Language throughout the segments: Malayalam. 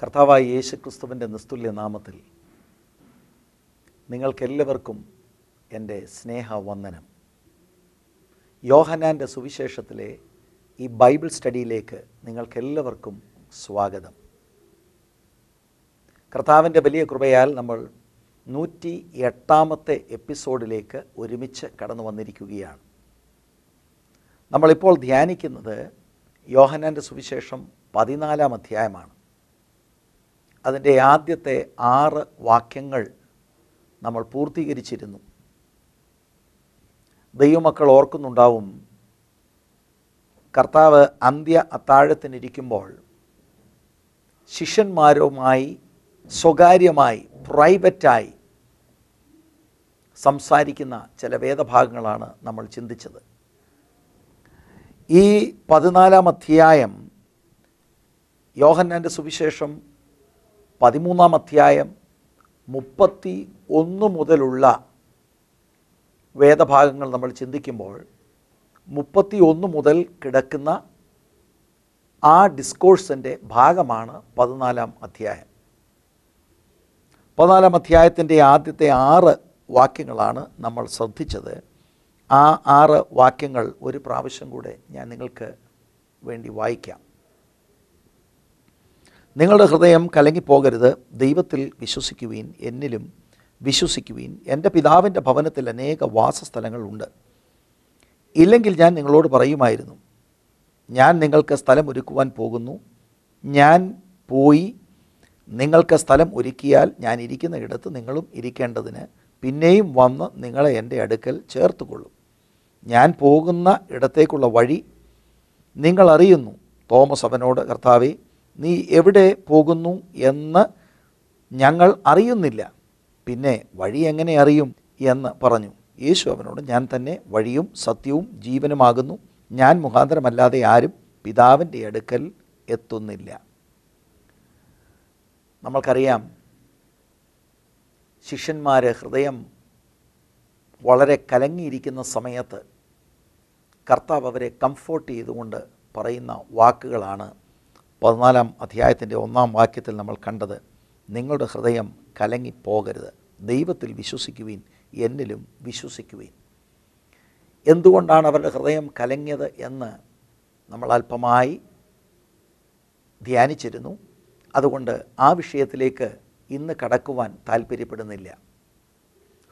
കർത്താവായ യേശു ക്രിസ്തുവിൻ്റെ നിസ്തുല്യ നാമത്തിൽ നിങ്ങൾക്കെല്ലാവർക്കും എൻ്റെ സ്നേഹവന്ദനം യോഹനാൻ്റെ സുവിശേഷത്തിലെ ഈ ബൈബിൾ സ്റ്റഡിയിലേക്ക് നിങ്ങൾക്കെല്ലാവർക്കും സ്വാഗതം കർത്താവിൻ്റെ വലിയ കൃപയാൽ നമ്മൾ നൂറ്റി എട്ടാമത്തെ എപ്പിസോഡിലേക്ക് ഒരുമിച്ച് കടന്നു വന്നിരിക്കുകയാണ് നമ്മളിപ്പോൾ ധ്യാനിക്കുന്നത് യോഹനാൻ്റെ സുവിശേഷം പതിനാലാം അധ്യായമാണ് അതിൻ്റെ ആദ്യത്തെ ആറ് വാക്യങ്ങൾ നമ്മൾ പൂർത്തീകരിച്ചിരുന്നു ദൈവമക്കൾ ഓർക്കുന്നുണ്ടാവും കർത്താവ് അന്ത്യ അത്താഴത്തിനിരിക്കുമ്പോൾ ശിഷ്യന്മാരുമായി സ്വകാര്യമായി പ്രൈവറ്റായി സംസാരിക്കുന്ന ചില വേദഭാഗങ്ങളാണ് നമ്മൾ ചിന്തിച്ചത് ഈ പതിനാലാം അധ്യായം യോഹന്നാൻ്റെ സുവിശേഷം പതിമൂന്നാം അധ്യായം മുപ്പത്തി ഒന്ന് മുതലുള്ള വേദഭാഗങ്ങൾ നമ്മൾ ചിന്തിക്കുമ്പോൾ മുപ്പത്തി ഒന്ന് മുതൽ കിടക്കുന്ന ആ ഡിസ്കോഴ്സിൻ്റെ ഭാഗമാണ് പതിനാലാം അധ്യായം പതിനാലാം അധ്യായത്തിൻ്റെ ആദ്യത്തെ ആറ് വാക്യങ്ങളാണ് നമ്മൾ ശ്രദ്ധിച്ചത് ആ ആറ് വാക്യങ്ങൾ ഒരു പ്രാവശ്യം കൂടെ ഞാൻ നിങ്ങൾക്ക് വേണ്ടി വായിക്കാം നിങ്ങളുടെ ഹൃദയം കലങ്ങിപ്പോകരുത് ദൈവത്തിൽ വിശ്വസിക്കുവീൻ എന്നിലും വിശ്വസിക്കുവീൻ എൻ്റെ പിതാവിൻ്റെ ഭവനത്തിൽ അനേക വാസസ്ഥലങ്ങളുണ്ട് ഇല്ലെങ്കിൽ ഞാൻ നിങ്ങളോട് പറയുമായിരുന്നു ഞാൻ നിങ്ങൾക്ക് സ്ഥലം ഒരുക്കുവാൻ പോകുന്നു ഞാൻ പോയി നിങ്ങൾക്ക് സ്ഥലം ഒരുക്കിയാൽ ഞാൻ ഇരിക്കുന്ന ഇടത്ത് നിങ്ങളും ഇരിക്കേണ്ടതിന് പിന്നെയും വന്ന് നിങ്ങളെ എൻ്റെ അടുക്കൽ ചേർത്തുകൊള്ളും ഞാൻ പോകുന്ന ഇടത്തേക്കുള്ള വഴി നിങ്ങൾ അറിയുന്നു തോമസ് അവനോട് കർത്താവേ നീ എവിടെ പോകുന്നു എന്ന് ഞങ്ങൾ അറിയുന്നില്ല പിന്നെ വഴി എങ്ങനെ അറിയും എന്ന് പറഞ്ഞു യേശു അവനോട് ഞാൻ തന്നെ വഴിയും സത്യവും ജീവനുമാകുന്നു ഞാൻ മുഖാന്തരമല്ലാതെ ആരും പിതാവിൻ്റെ അടുക്കൽ എത്തുന്നില്ല നമ്മൾക്കറിയാം ശിഷ്യന്മാർ ഹൃദയം വളരെ കലങ്ങിയിരിക്കുന്ന സമയത്ത് കർത്താവ് അവരെ കംഫോർട്ട് ചെയ്തുകൊണ്ട് പറയുന്ന വാക്കുകളാണ് പതിനാലാം അധ്യായത്തിൻ്റെ ഒന്നാം വാക്യത്തിൽ നമ്മൾ കണ്ടത് നിങ്ങളുടെ ഹൃദയം കലങ്ങിപ്പോകരുത് ദൈവത്തിൽ വിശ്വസിക്കുവീൻ എന്നിലും വിശ്വസിക്കുവീൻ എന്തുകൊണ്ടാണ് അവരുടെ ഹൃദയം കലങ്ങിയത് എന്ന് നമ്മൾ അല്പമായി ധ്യാനിച്ചിരുന്നു അതുകൊണ്ട് ആ വിഷയത്തിലേക്ക് ഇന്ന് കടക്കുവാൻ താല്പര്യപ്പെടുന്നില്ല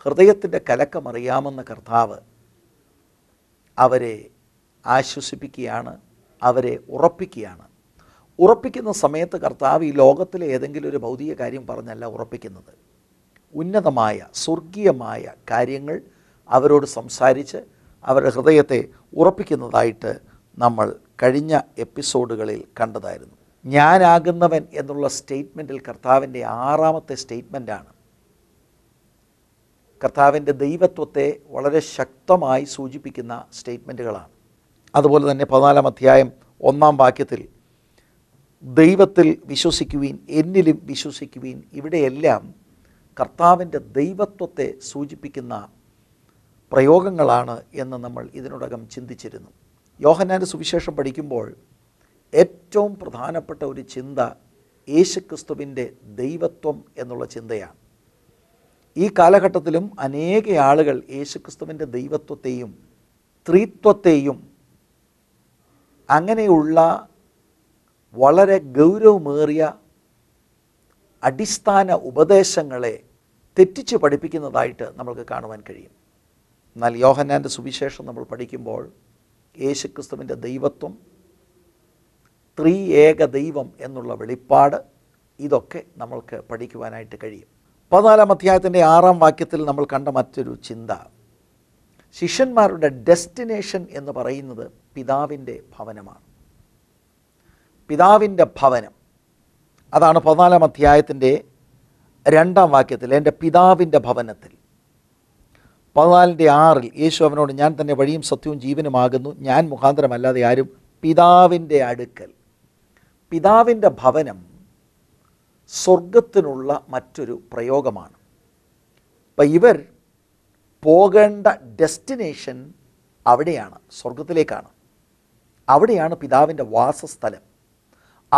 ഹൃദയത്തിൻ്റെ കലക്കമറിയാമെന്ന കർത്താവ് അവരെ ആശ്വസിപ്പിക്കുകയാണ് അവരെ ഉറപ്പിക്കുകയാണ് ഉറപ്പിക്കുന്ന സമയത്ത് കർത്താവ് ഈ ലോകത്തിലെ ഏതെങ്കിലും ഒരു ഭൗതിക കാര്യം പറഞ്ഞല്ല ഉറപ്പിക്കുന്നത് ഉന്നതമായ സ്വർഗീയമായ കാര്യങ്ങൾ അവരോട് സംസാരിച്ച് അവരുടെ ഹൃദയത്തെ ഉറപ്പിക്കുന്നതായിട്ട് നമ്മൾ കഴിഞ്ഞ എപ്പിസോഡുകളിൽ കണ്ടതായിരുന്നു ഞാനാകുന്നവൻ എന്നുള്ള സ്റ്റേറ്റ്മെൻറ്റിൽ കർത്താവിൻ്റെ ആറാമത്തെ സ്റ്റേറ്റ്മെൻറ്റാണ് കർത്താവിൻ്റെ ദൈവത്വത്തെ വളരെ ശക്തമായി സൂചിപ്പിക്കുന്ന സ്റ്റേറ്റ്മെൻറ്റുകളാണ് അതുപോലെ തന്നെ പതിനാലാം അധ്യായം ഒന്നാം വാക്യത്തിൽ ദൈവത്തിൽ വിശ്വസിക്കുവീൻ എന്നിലും വിശ്വസിക്കുവീൻ ഇവിടെയെല്ലാം കർത്താവിൻ്റെ ദൈവത്വത്തെ സൂചിപ്പിക്കുന്ന പ്രയോഗങ്ങളാണ് എന്ന് നമ്മൾ ഇതിനോടകം ചിന്തിച്ചിരുന്നു യോഹനാൻ്റെ സുവിശേഷം പഠിക്കുമ്പോൾ ഏറ്റവും പ്രധാനപ്പെട്ട ഒരു ചിന്ത യേശുക്രിസ്തുവിൻ്റെ ദൈവത്വം എന്നുള്ള ചിന്തയാണ് ഈ കാലഘട്ടത്തിലും അനേക ആളുകൾ യേശുക്രിസ്തുവിൻ്റെ ദൈവത്വത്തെയും ത്രിത്വത്തെയും അങ്ങനെയുള്ള വളരെ ഗൗരവമേറിയ അടിസ്ഥാന ഉപദേശങ്ങളെ തെറ്റിച്ച് പഠിപ്പിക്കുന്നതായിട്ട് നമ്മൾക്ക് കാണുവാൻ കഴിയും എന്നാൽ യോഹന്നാൻ്റെ സുവിശേഷം നമ്മൾ പഠിക്കുമ്പോൾ യേശുക്രിസ്തുവിൻ്റെ ദൈവത്വം ത്രീ ഏക ദൈവം എന്നുള്ള വെളിപ്പാട് ഇതൊക്കെ നമ്മൾക്ക് പഠിക്കുവാനായിട്ട് കഴിയും പതിനാലാം അധ്യായത്തിൻ്റെ ആറാം വാക്യത്തിൽ നമ്മൾ കണ്ട മറ്റൊരു ചിന്ത ശിഷ്യന്മാരുടെ ഡെസ്റ്റിനേഷൻ എന്ന് പറയുന്നത് പിതാവിൻ്റെ ഭവനമാണ് പിതാവിൻ്റെ ഭവനം അതാണ് പതിനാലാം അധ്യായത്തിൻ്റെ രണ്ടാം വാക്യത്തിൽ എൻ്റെ പിതാവിൻ്റെ ഭവനത്തിൽ പതിനാലിൻ്റെ ആറിൽ യേശു അവനോട് ഞാൻ തന്നെ വഴിയും സത്യവും ജീവനുമാകുന്നു ഞാൻ മുഖാന്തരമല്ലാതെ ആരും പിതാവിൻ്റെ അടുക്കൽ പിതാവിൻ്റെ ഭവനം സ്വർഗത്തിനുള്ള മറ്റൊരു പ്രയോഗമാണ് അപ്പം ഇവർ പോകേണ്ട ഡെസ്റ്റിനേഷൻ അവിടെയാണ് സ്വർഗത്തിലേക്കാണ് അവിടെയാണ് പിതാവിൻ്റെ വാസസ്ഥലം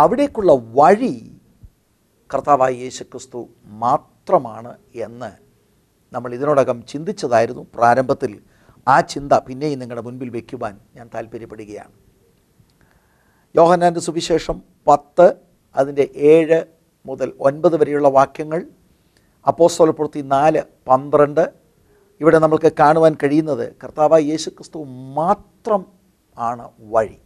അവിടേക്കുള്ള വഴി കർത്താവായ യേശു ക്രിസ്തു മാത്രമാണ് എന്ന് നമ്മൾ ഇതിനോടകം ചിന്തിച്ചതായിരുന്നു പ്രാരംഭത്തിൽ ആ ചിന്ത പിന്നെയും നിങ്ങളുടെ മുൻപിൽ വയ്ക്കുവാൻ ഞാൻ താല്പര്യപ്പെടുകയാണ് യോഹനാൻ്റെ സുവിശേഷം പത്ത് അതിൻ്റെ ഏഴ് മുതൽ ഒൻപത് വരെയുള്ള വാക്യങ്ങൾ അപ്പോസ്തോലപ്പുറത്തി നാല് പന്ത്രണ്ട് ഇവിടെ നമ്മൾക്ക് കാണുവാൻ കഴിയുന്നത് കർത്താവായ യേശു ക്രിസ്തു മാത്രം ആണ് വഴി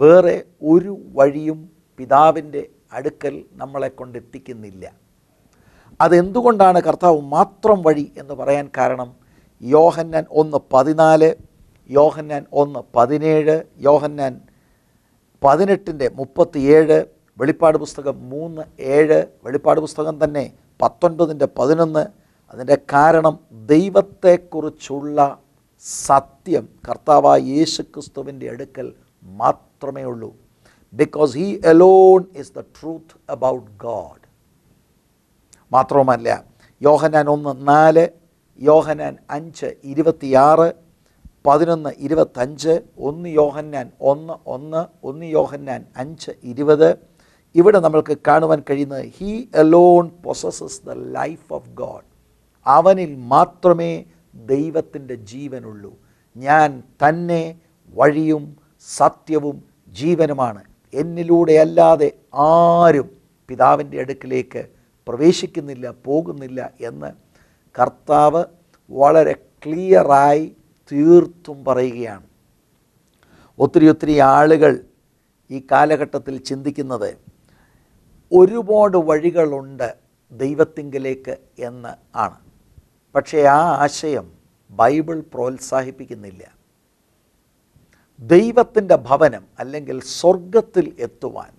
വേറെ ഒരു വഴിയും പിതാവിൻ്റെ അടുക്കൽ നമ്മളെ കൊണ്ടെത്തിക്കുന്നില്ല അതെന്തുകൊണ്ടാണ് കർത്താവ് മാത്രം വഴി എന്ന് പറയാൻ കാരണം യോഹന്നാൻ ഒന്ന് പതിനാല് യോഹന്നാൻ ഒന്ന് പതിനേഴ് യോഹന്നാൻ പതിനെട്ടിൻ്റെ മുപ്പത്തിയേഴ് വെളിപ്പാട് പുസ്തകം മൂന്ന് ഏഴ് വെളിപ്പാട് പുസ്തകം തന്നെ പത്തൊൻപതിൻ്റെ പതിനൊന്ന് അതിൻ്റെ കാരണം ദൈവത്തെക്കുറിച്ചുള്ള സത്യം കർത്താവായ യേശുക്രിസ്തുവിൻ്റെ അടുക്കൽ മാത്രം മാത്രമേ ഉള്ളൂ because he alone is the truth about God മാത്രവുമല്ല യോഹനാൻ ഒന്ന് നാല് യോഹനാൻ അഞ്ച് ഇരുപത്തിയാറ് പതിനൊന്ന് ഇരുപത്തഞ്ച് ഒന്ന് യോഹന്നാൻ ഒന്ന് ഒന്ന് ഒന്ന് യോഹന്നാൻ അഞ്ച് ഇരുപത് ഇവിടെ നമ്മൾക്ക് കാണുവാൻ കഴിയുന്നത് he alone possesses the life of God അവനിൽ മാത്രമേ ദൈവത്തിൻ്റെ ജീവനുള്ളൂ ഞാൻ തന്നെ വഴിയും സത്യവും ജീവനുമാണ് എന്നിലൂടെ അല്ലാതെ ആരും പിതാവിൻ്റെ അടുക്കിലേക്ക് പ്രവേശിക്കുന്നില്ല പോകുന്നില്ല എന്ന് കർത്താവ് വളരെ ക്ലിയറായി തീർത്തും പറയുകയാണ് ഒത്തിരി ഒത്തിരി ആളുകൾ ഈ കാലഘട്ടത്തിൽ ചിന്തിക്കുന്നത് ഒരുപാട് വഴികളുണ്ട് ദൈവത്തിങ്കിലേക്ക് എന്ന് ആണ് പക്ഷേ ആ ആശയം ബൈബിൾ പ്രോത്സാഹിപ്പിക്കുന്നില്ല ദൈവത്തിൻ്റെ ഭവനം അല്ലെങ്കിൽ സ്വർഗത്തിൽ എത്തുവാൻ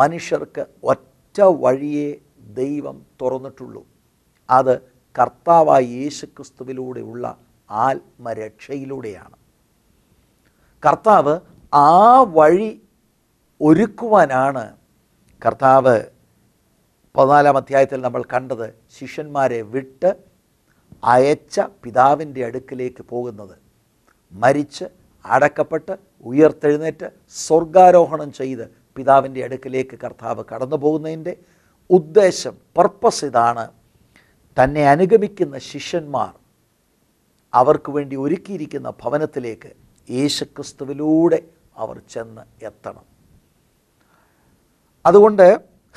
മനുഷ്യർക്ക് ഒറ്റ വഴിയെ ദൈവം തുറന്നിട്ടുള്ളൂ അത് കർത്താവായ യേശുക്രിസ്തുവിലൂടെയുള്ള ആത്മരക്ഷയിലൂടെയാണ് കർത്താവ് ആ വഴി ഒരുക്കുവാനാണ് കർത്താവ് പതിനാലാം അധ്യായത്തിൽ നമ്മൾ കണ്ടത് ശിഷ്യന്മാരെ വിട്ട് അയച്ച പിതാവിൻ്റെ അടുക്കിലേക്ക് പോകുന്നത് മരിച്ച് അടക്കപ്പെട്ട് ഉയർത്തെഴുന്നേറ്റ് സ്വർഗാരോഹണം ചെയ്ത് പിതാവിൻ്റെ അടുക്കിലേക്ക് കർത്താവ് കടന്നു പോകുന്നതിൻ്റെ ഉദ്ദേശം പർപ്പസ് ഇതാണ് തന്നെ അനുഗമിക്കുന്ന ശിഷ്യന്മാർ അവർക്ക് വേണ്ടി ഒരുക്കിയിരിക്കുന്ന ഭവനത്തിലേക്ക് യേശുക്രിസ്തുവിലൂടെ അവർ ചെന്ന് എത്തണം അതുകൊണ്ട്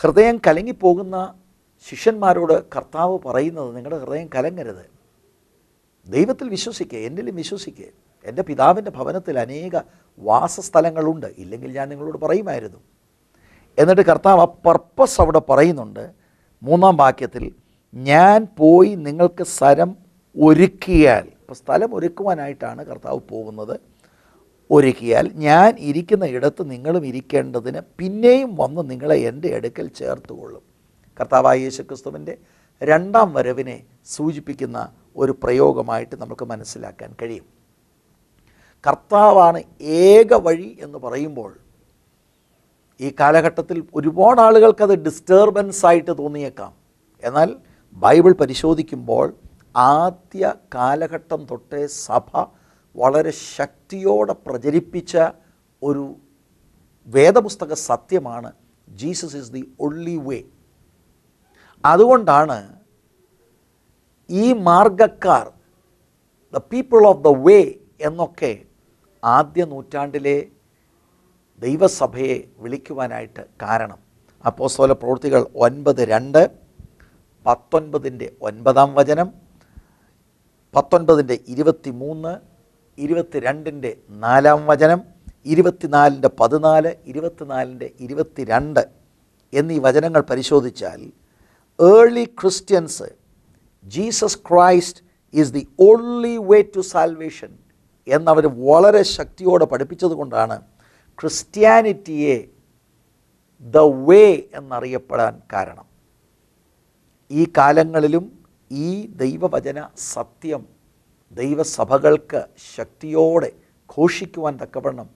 ഹൃദയം കലങ്ങിപ്പോകുന്ന ശിഷ്യന്മാരോട് കർത്താവ് പറയുന്നത് നിങ്ങളുടെ ഹൃദയം കലങ്ങരുത് ദൈവത്തിൽ വിശ്വസിക്കുക എന്നിലും വിശ്വസിക്കുക എൻ്റെ പിതാവിൻ്റെ ഭവനത്തിൽ അനേക വാസസ്ഥലങ്ങളുണ്ട് ഇല്ലെങ്കിൽ ഞാൻ നിങ്ങളോട് പറയുമായിരുന്നു എന്നിട്ട് കർത്താവ് ആ പർപ്പസ് അവിടെ പറയുന്നുണ്ട് മൂന്നാം വാക്യത്തിൽ ഞാൻ പോയി നിങ്ങൾക്ക് സ്ഥലം ഒരുക്കിയാൽ ഇപ്പോൾ സ്ഥലം ഒരുക്കുവാനായിട്ടാണ് കർത്താവ് പോകുന്നത് ഒരുക്കിയാൽ ഞാൻ ഇരിക്കുന്ന ഇടത്ത് നിങ്ങളും ഇരിക്കേണ്ടതിന് പിന്നെയും വന്ന് നിങ്ങളെ എൻ്റെ അടുക്കൽ ചേർത്തുകൊള്ളും കർത്താവായ യേശുക്രിസ്തുവിൻ്റെ രണ്ടാം വരവിനെ സൂചിപ്പിക്കുന്ന ഒരു പ്രയോഗമായിട്ട് നമുക്ക് മനസ്സിലാക്കാൻ കഴിയും കർത്താവാണ് ഏക വഴി എന്ന് പറയുമ്പോൾ ഈ കാലഘട്ടത്തിൽ ഒരുപാട് ആളുകൾക്കത് ഡിസ്റ്റർബൻസ് ആയിട്ട് തോന്നിയേക്കാം എന്നാൽ ബൈബിൾ പരിശോധിക്കുമ്പോൾ ആദ്യ കാലഘട്ടം തൊട്ടേ സഭ വളരെ ശക്തിയോടെ പ്രചരിപ്പിച്ച ഒരു വേദപുസ്തക സത്യമാണ് Jesus is the only way അതുകൊണ്ടാണ് ഈ മാർഗക്കാർ the people of the way എന്നൊക്കെ ആദ്യ നൂറ്റാണ്ടിലെ ദൈവസഭയെ വിളിക്കുവാനായിട്ട് കാരണം അപ്പോസ്തോല പ്രവൃത്തികൾ ഒൻപത് രണ്ട് പത്തൊൻപതിൻ്റെ ഒൻപതാം വചനം പത്തൊൻപതിൻ്റെ ഇരുപത്തി മൂന്ന് ഇരുപത്തിരണ്ടിൻ്റെ നാലാം വചനം ഇരുപത്തിനാലിൻ്റെ പതിനാല് ഇരുപത്തിനാലിൻ്റെ ഇരുപത്തിരണ്ട് എന്നീ വചനങ്ങൾ പരിശോധിച്ചാൽ early Christians Jesus Christ is the only way to salvation എന്നവർ വളരെ ശക്തിയോടെ പഠിപ്പിച്ചത് കൊണ്ടാണ് ക്രിസ്ത്യാനിറ്റിയെ ദ വേ എന്നറിയപ്പെടാൻ കാരണം ഈ കാലങ്ങളിലും ഈ ദൈവവചന സത്യം ദൈവസഭകൾക്ക് ശക്തിയോടെ ഘോഷിക്കുവാൻ തക്കവണ്ണം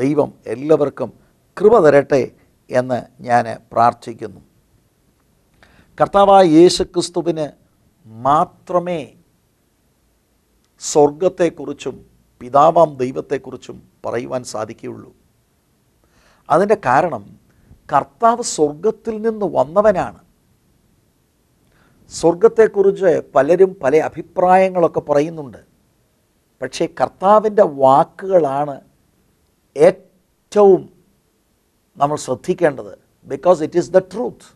ദൈവം എല്ലാവർക്കും കൃപ തരട്ടെ എന്ന് ഞാൻ പ്രാർത്ഥിക്കുന്നു കർത്താവായ യേശുക്രിസ്തുവിന് മാത്രമേ സ്വർഗത്തെക്കുറിച്ചും പിതാവാം ദൈവത്തെക്കുറിച്ചും പറയുവാൻ സാധിക്കുകയുള്ളൂ അതിൻ്റെ കാരണം കർത്താവ് സ്വർഗത്തിൽ നിന്ന് വന്നവനാണ് സ്വർഗത്തെക്കുറിച്ച് പലരും പല അഭിപ്രായങ്ങളൊക്കെ പറയുന്നുണ്ട് പക്ഷേ കർത്താവിൻ്റെ വാക്കുകളാണ് ഏറ്റവും നമ്മൾ ശ്രദ്ധിക്കേണ്ടത് because it is the truth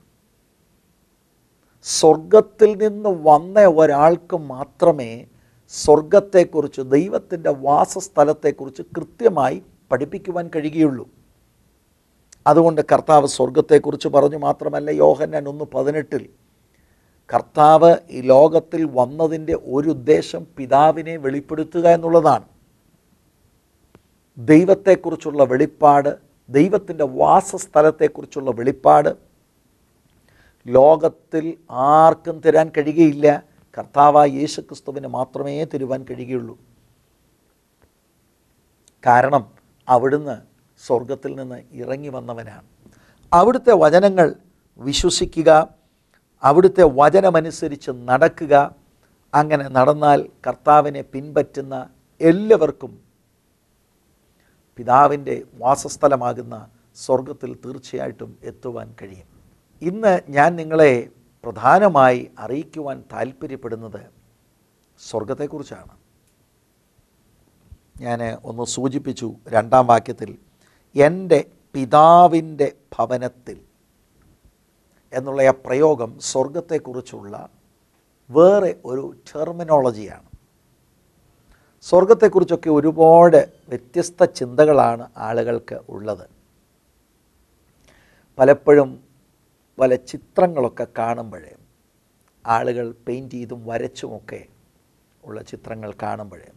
സ്വർഗത്തിൽ നിന്ന് വന്ന ഒരാൾക്ക് മാത്രമേ സ്വർഗത്തെക്കുറിച്ച് ദൈവത്തിൻ്റെ വാസസ്ഥലത്തെക്കുറിച്ച് കൃത്യമായി പഠിപ്പിക്കുവാൻ കഴിയുകയുള്ളൂ അതുകൊണ്ട് കർത്താവ് സ്വർഗത്തെക്കുറിച്ച് പറഞ്ഞു മാത്രമല്ല യോഹന്നാൻ ഒന്ന് പതിനെട്ടിൽ കർത്താവ് ഈ ലോകത്തിൽ വന്നതിൻ്റെ ഒരു ഉദ്ദേശം പിതാവിനെ വെളിപ്പെടുത്തുക എന്നുള്ളതാണ് ദൈവത്തെക്കുറിച്ചുള്ള വെളിപ്പാട് ദൈവത്തിൻ്റെ വാസസ്ഥലത്തെക്കുറിച്ചുള്ള വെളിപ്പാട് ലോകത്തിൽ ആർക്കും തരാൻ കഴിയുകയില്ല കർത്താവായ യേശു ക്രിസ്തുവിന് മാത്രമേ തരുവാൻ കഴിയുകയുള്ളൂ കാരണം അവിടുന്ന് സ്വർഗത്തിൽ നിന്ന് ഇറങ്ങി വന്നവനാണ് അവിടുത്തെ വചനങ്ങൾ വിശ്വസിക്കുക അവിടുത്തെ വചനമനുസരിച്ച് നടക്കുക അങ്ങനെ നടന്നാൽ കർത്താവിനെ പിൻപറ്റുന്ന എല്ലാവർക്കും പിതാവിൻ്റെ വാസസ്ഥലമാകുന്ന സ്വർഗത്തിൽ തീർച്ചയായിട്ടും എത്തുവാൻ കഴിയും ഇന്ന് ഞാൻ നിങ്ങളെ പ്രധാനമായി അറിയിക്കുവാൻ താല്പര്യപ്പെടുന്നത് സ്വർഗത്തെക്കുറിച്ചാണ് ഞാൻ ഒന്ന് സൂചിപ്പിച്ചു രണ്ടാം വാക്യത്തിൽ എൻ്റെ പിതാവിൻ്റെ ഭവനത്തിൽ എന്നുള്ള ആ പ്രയോഗം സ്വർഗത്തെക്കുറിച്ചുള്ള വേറെ ഒരു ടെർമിനോളജിയാണ് സ്വർഗത്തെക്കുറിച്ചൊക്കെ ഒരുപാട് വ്യത്യസ്ത ചിന്തകളാണ് ആളുകൾക്ക് ഉള്ളത് പലപ്പോഴും പല ചിത്രങ്ങളൊക്കെ കാണുമ്പോഴേ ആളുകൾ പെയിൻറ്റ് ചെയ്തും വരച്ചുമൊക്കെ ഉള്ള ചിത്രങ്ങൾ കാണുമ്പോഴേ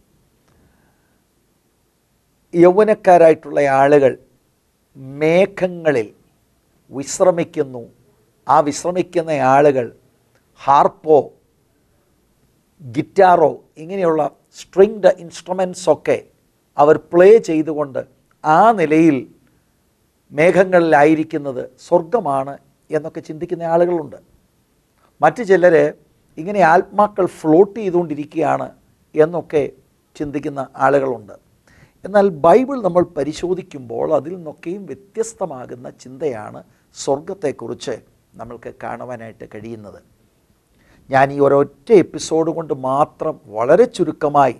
യൗവനക്കാരായിട്ടുള്ള ആളുകൾ മേഘങ്ങളിൽ വിശ്രമിക്കുന്നു ആ വിശ്രമിക്കുന്ന ആളുകൾ ഹാർപ്പോ ഗിറ്റാറോ ഇങ്ങനെയുള്ള സ്ട്രിങ്ഡ് ഇൻസ്ട്രുമെൻസൊക്കെ അവർ പ്ലേ ചെയ്തുകൊണ്ട് ആ നിലയിൽ മേഘങ്ങളിലായിരിക്കുന്നത് സ്വർഗമാണ് എന്നൊക്കെ ചിന്തിക്കുന്ന ആളുകളുണ്ട് മറ്റു ചിലർ ഇങ്ങനെ ആത്മാക്കൾ ഫ്ലോട്ട് ചെയ്തുകൊണ്ടിരിക്കുകയാണ് എന്നൊക്കെ ചിന്തിക്കുന്ന ആളുകളുണ്ട് എന്നാൽ ബൈബിൾ നമ്മൾ പരിശോധിക്കുമ്പോൾ അതിൽ നിന്നൊക്കെയും വ്യത്യസ്തമാകുന്ന ചിന്തയാണ് സ്വർഗത്തെക്കുറിച്ച് നമ്മൾക്ക് കാണുവാനായിട്ട് കഴിയുന്നത് ഞാൻ ഈ ഒരൊറ്റ എപ്പിസോഡ് കൊണ്ട് മാത്രം വളരെ ചുരുക്കമായി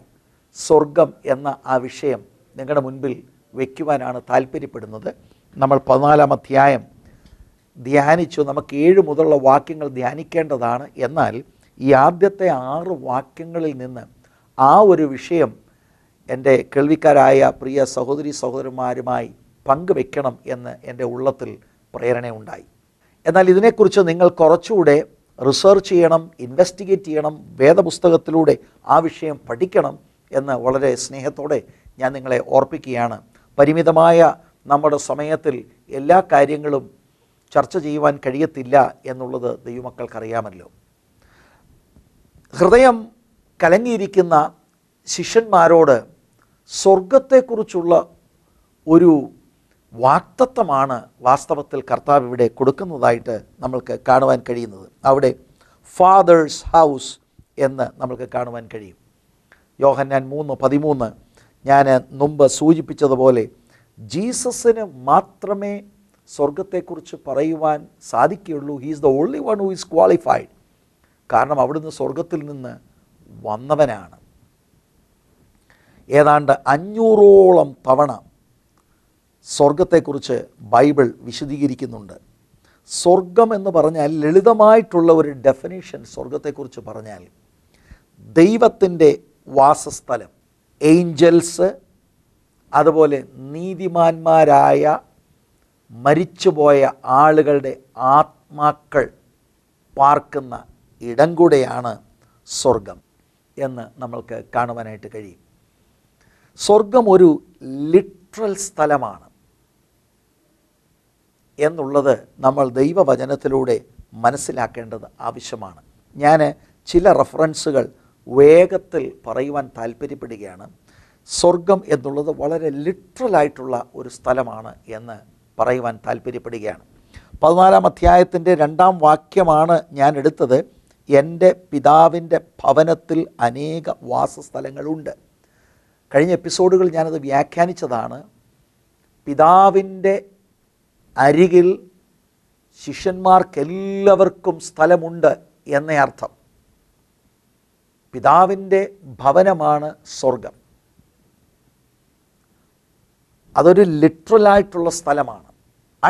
സ്വർഗം എന്ന ആ വിഷയം നിങ്ങളുടെ മുൻപിൽ വയ്ക്കുവാനാണ് താല്പര്യപ്പെടുന്നത് നമ്മൾ പതിനാലാം അധ്യായം ധ്യാനിച്ചു നമുക്ക് ഏഴ് മുതലുള്ള വാക്യങ്ങൾ ധ്യാനിക്കേണ്ടതാണ് എന്നാൽ ഈ ആദ്യത്തെ ആറ് വാക്യങ്ങളിൽ നിന്ന് ആ ഒരു വിഷയം എൻ്റെ കേൾവിക്കാരായ പ്രിയ സഹോദരി സഹോദരന്മാരുമായി പങ്കുവെക്കണം എന്ന് എൻ്റെ ഉള്ളത്തിൽ പ്രേരണയുണ്ടായി എന്നാൽ ഇതിനെക്കുറിച്ച് നിങ്ങൾ കുറച്ചുകൂടെ റിസർച്ച് ചെയ്യണം ഇൻവെസ്റ്റിഗേറ്റ് ചെയ്യണം വേദപുസ്തകത്തിലൂടെ ആ വിഷയം പഠിക്കണം എന്ന് വളരെ സ്നേഹത്തോടെ ഞാൻ നിങ്ങളെ ഓർപ്പിക്കുകയാണ് പരിമിതമായ നമ്മുടെ സമയത്തിൽ എല്ലാ കാര്യങ്ങളും ചർച്ച ചെയ്യുവാൻ കഴിയത്തില്ല എന്നുള്ളത് ദൈവമക്കൾക്കറിയാമല്ലോ ഹൃദയം കലങ്ങിയിരിക്കുന്ന ശിഷ്യന്മാരോട് സ്വർഗത്തെക്കുറിച്ചുള്ള ഒരു വാക്തത്വമാണ് വാസ്തവത്തിൽ കർത്താവ് ഇവിടെ കൊടുക്കുന്നതായിട്ട് നമ്മൾക്ക് കാണുവാൻ കഴിയുന്നത് അവിടെ ഫാദേഴ്സ് ഹൗസ് എന്ന് നമ്മൾക്ക് കാണുവാൻ കഴിയും യോഹന്നാൻ മൂന്ന് പതിമൂന്ന് ഞാൻ മുമ്പ് സൂചിപ്പിച്ചതുപോലെ ജീസസിന് മാത്രമേ സ്വർഗത്തെക്കുറിച്ച് പറയുവാൻ സാധിക്കുകയുള്ളൂ he is the only one who is qualified കാരണം അവിടുന്ന് സ്വർഗത്തിൽ നിന്ന് വന്നവനാണ് ഏതാണ്ട് അഞ്ഞൂറോളം തവണ സ്വർഗത്തെക്കുറിച്ച് ബൈബിൾ വിശദീകരിക്കുന്നുണ്ട് സ്വർഗം എന്ന് പറഞ്ഞാൽ ലളിതമായിട്ടുള്ള ഒരു ഡെഫിനേഷൻ സ്വർഗത്തെക്കുറിച്ച് പറഞ്ഞാൽ ദൈവത്തിൻ്റെ വാസസ്ഥലം ഏഞ്ചൽസ് അതുപോലെ നീതിമാന്മാരായ മരിച്ചുപോയ ആളുകളുടെ ആത്മാക്കൾ പാർക്കുന്ന ഇടം കൂടെയാണ് സ്വർഗം എന്ന് നമ്മൾക്ക് കാണുവാനായിട്ട് കഴിയും സ്വർഗം ഒരു ലിറ്ററൽ സ്ഥലമാണ് എന്നുള്ളത് നമ്മൾ ദൈവവചനത്തിലൂടെ മനസ്സിലാക്കേണ്ടത് ആവശ്യമാണ് ഞാൻ ചില റഫറൻസുകൾ വേഗത്തിൽ പറയുവാൻ താല്പര്യപ്പെടുകയാണ് സ്വർഗം എന്നുള്ളത് വളരെ ലിറ്ററലായിട്ടുള്ള ഒരു സ്ഥലമാണ് എന്ന് പറയുവാൻ താല്പര്യപ്പെടുകയാണ് പതിനാലാം അധ്യായത്തിൻ്റെ രണ്ടാം വാക്യമാണ് ഞാൻ എടുത്തത് എൻ്റെ പിതാവിൻ്റെ ഭവനത്തിൽ അനേക വാസസ്ഥലങ്ങളുണ്ട് കഴിഞ്ഞ എപ്പിസോഡുകൾ ഞാനത് വ്യാഖ്യാനിച്ചതാണ് പിതാവിൻ്റെ അരികിൽ ശിഷ്യന്മാർക്കെല്ലാവർക്കും സ്ഥലമുണ്ട് എന്ന അർത്ഥം പിതാവിൻ്റെ ഭവനമാണ് സ്വർഗം അതൊരു ലിറ്ററലായിട്ടുള്ള സ്ഥലമാണ്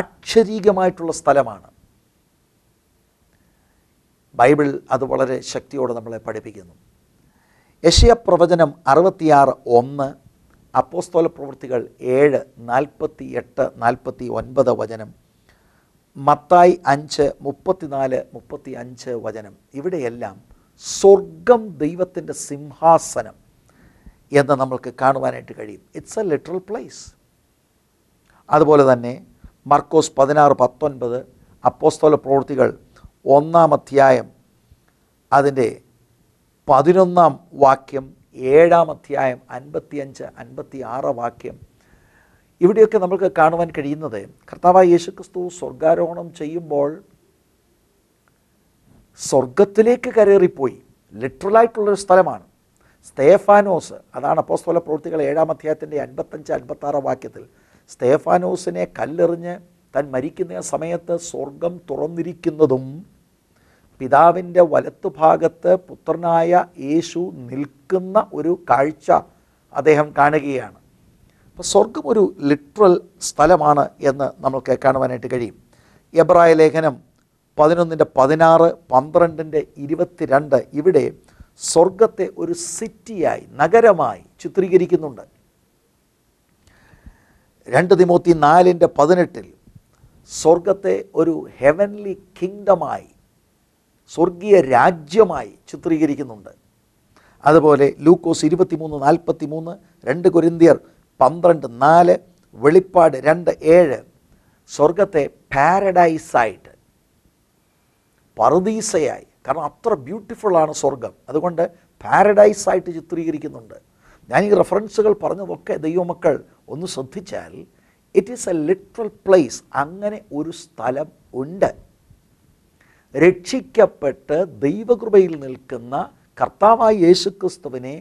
അക്ഷരീകമായിട്ടുള്ള സ്ഥലമാണ് ബൈബിൾ അത് വളരെ ശക്തിയോടെ നമ്മളെ പഠിപ്പിക്കുന്നു യശയ പ്രവചനം അറുപത്തിയാറ് ഒന്ന് അപ്പോസ്തോല പ്രവൃത്തികൾ ഏഴ് നാൽപ്പത്തി എട്ട് നാൽപ്പത്തി ഒൻപത് വചനം മത്തായി അഞ്ച് മുപ്പത്തിനാല് മുപ്പത്തി അഞ്ച് വചനം ഇവിടെയെല്ലാം സ്വർഗം ദൈവത്തിൻ്റെ സിംഹാസനം എന്ന് നമ്മൾക്ക് കാണുവാനായിട്ട് കഴിയും ഇറ്റ്സ് എ ലിറ്ററൽ പ്ലേസ് അതുപോലെ തന്നെ മർക്കോസ് പതിനാറ് പത്തൊൻപത് അപ്പോസ്തോല പ്രവൃത്തികൾ ഒന്നാം അധ്യായം അതിൻ്റെ പതിനൊന്നാം വാക്യം ഏഴാം അധ്യായം അഞ്ച് അൻപത്തി ആറ് വാക്യം ഇവിടെയൊക്കെ നമുക്ക് കാണുവാൻ കഴിയുന്നത് കർത്താവായ യേശുക്രിസ്തു സ്വർഗാരോഹണം ചെയ്യുമ്പോൾ സ്വർഗത്തിലേക്ക് കരേറിപ്പോയി ലിറ്ററലായിട്ടുള്ളൊരു സ്ഥലമാണ് സ്തേഫാനോസ് അതാണ് അപ്പോസ്തോല പ്രവൃത്തികൾ ഏഴാം അധ്യായത്തിൻ്റെ അൻപത്തഞ്ച് അൻപത്താറ് വാക്യത്തിൽ സ്തേഫാനോസിനെ കല്ലെറിഞ്ഞ് താൻ മരിക്കുന്ന സമയത്ത് സ്വർഗം തുറന്നിരിക്കുന്നതും പിതാവിൻ്റെ വലത്തു ഭാഗത്ത് പുത്രനായ യേശു നിൽക്കുന്ന ഒരു കാഴ്ച അദ്ദേഹം കാണുകയാണ് അപ്പോൾ സ്വർഗം ഒരു ലിറ്ററൽ സ്ഥലമാണ് എന്ന് നമ്മൾക്ക് കാണുവാനായിട്ട് കഴിയും എബ്രായ ലേഖനം പതിനൊന്നിൻ്റെ പതിനാറ് പന്ത്രണ്ടിൻ്റെ ഇരുപത്തിരണ്ട് ഇവിടെ സ്വർഗത്തെ ഒരു സിറ്റിയായി നഗരമായി ചിത്രീകരിക്കുന്നുണ്ട് രണ്ട് തിമോത്തി നാലിൻ്റെ പതിനെട്ടിൽ സ്വർഗത്തെ ഒരു ഹെവൻലി കിങ്ഡമായി സ്വർഗീയ രാജ്യമായി ചിത്രീകരിക്കുന്നുണ്ട് അതുപോലെ ലൂക്കോസ് ഇരുപത്തിമൂന്ന് നാൽപ്പത്തി മൂന്ന് രണ്ട് കുരിന്തിയർ പന്ത്രണ്ട് നാല് വെളിപ്പാട് രണ്ട് ഏഴ് സ്വർഗത്തെ പാരഡൈസായിട്ട് പറുദീസയായി കാരണം അത്ര ബ്യൂട്ടിഫുള്ളാണ് സ്വർഗം അതുകൊണ്ട് പാരഡൈസായിട്ട് ചിത്രീകരിക്കുന്നുണ്ട് ഞാൻ ഈ റെഫറൻസുകൾ പറഞ്ഞതൊക്കെ ദൈവമക്കൾ ഒന്ന് ശ്രദ്ധിച്ചാൽ it is a literal place അങ്ങനെ ഒരു സ്ഥലം ഉണ്ട് രക്ഷിക്കപ്പെട്ട് ദൈവകൃപയിൽ നിൽക്കുന്ന കർത്താവായ യേശുക്രിസ്തുവിനെ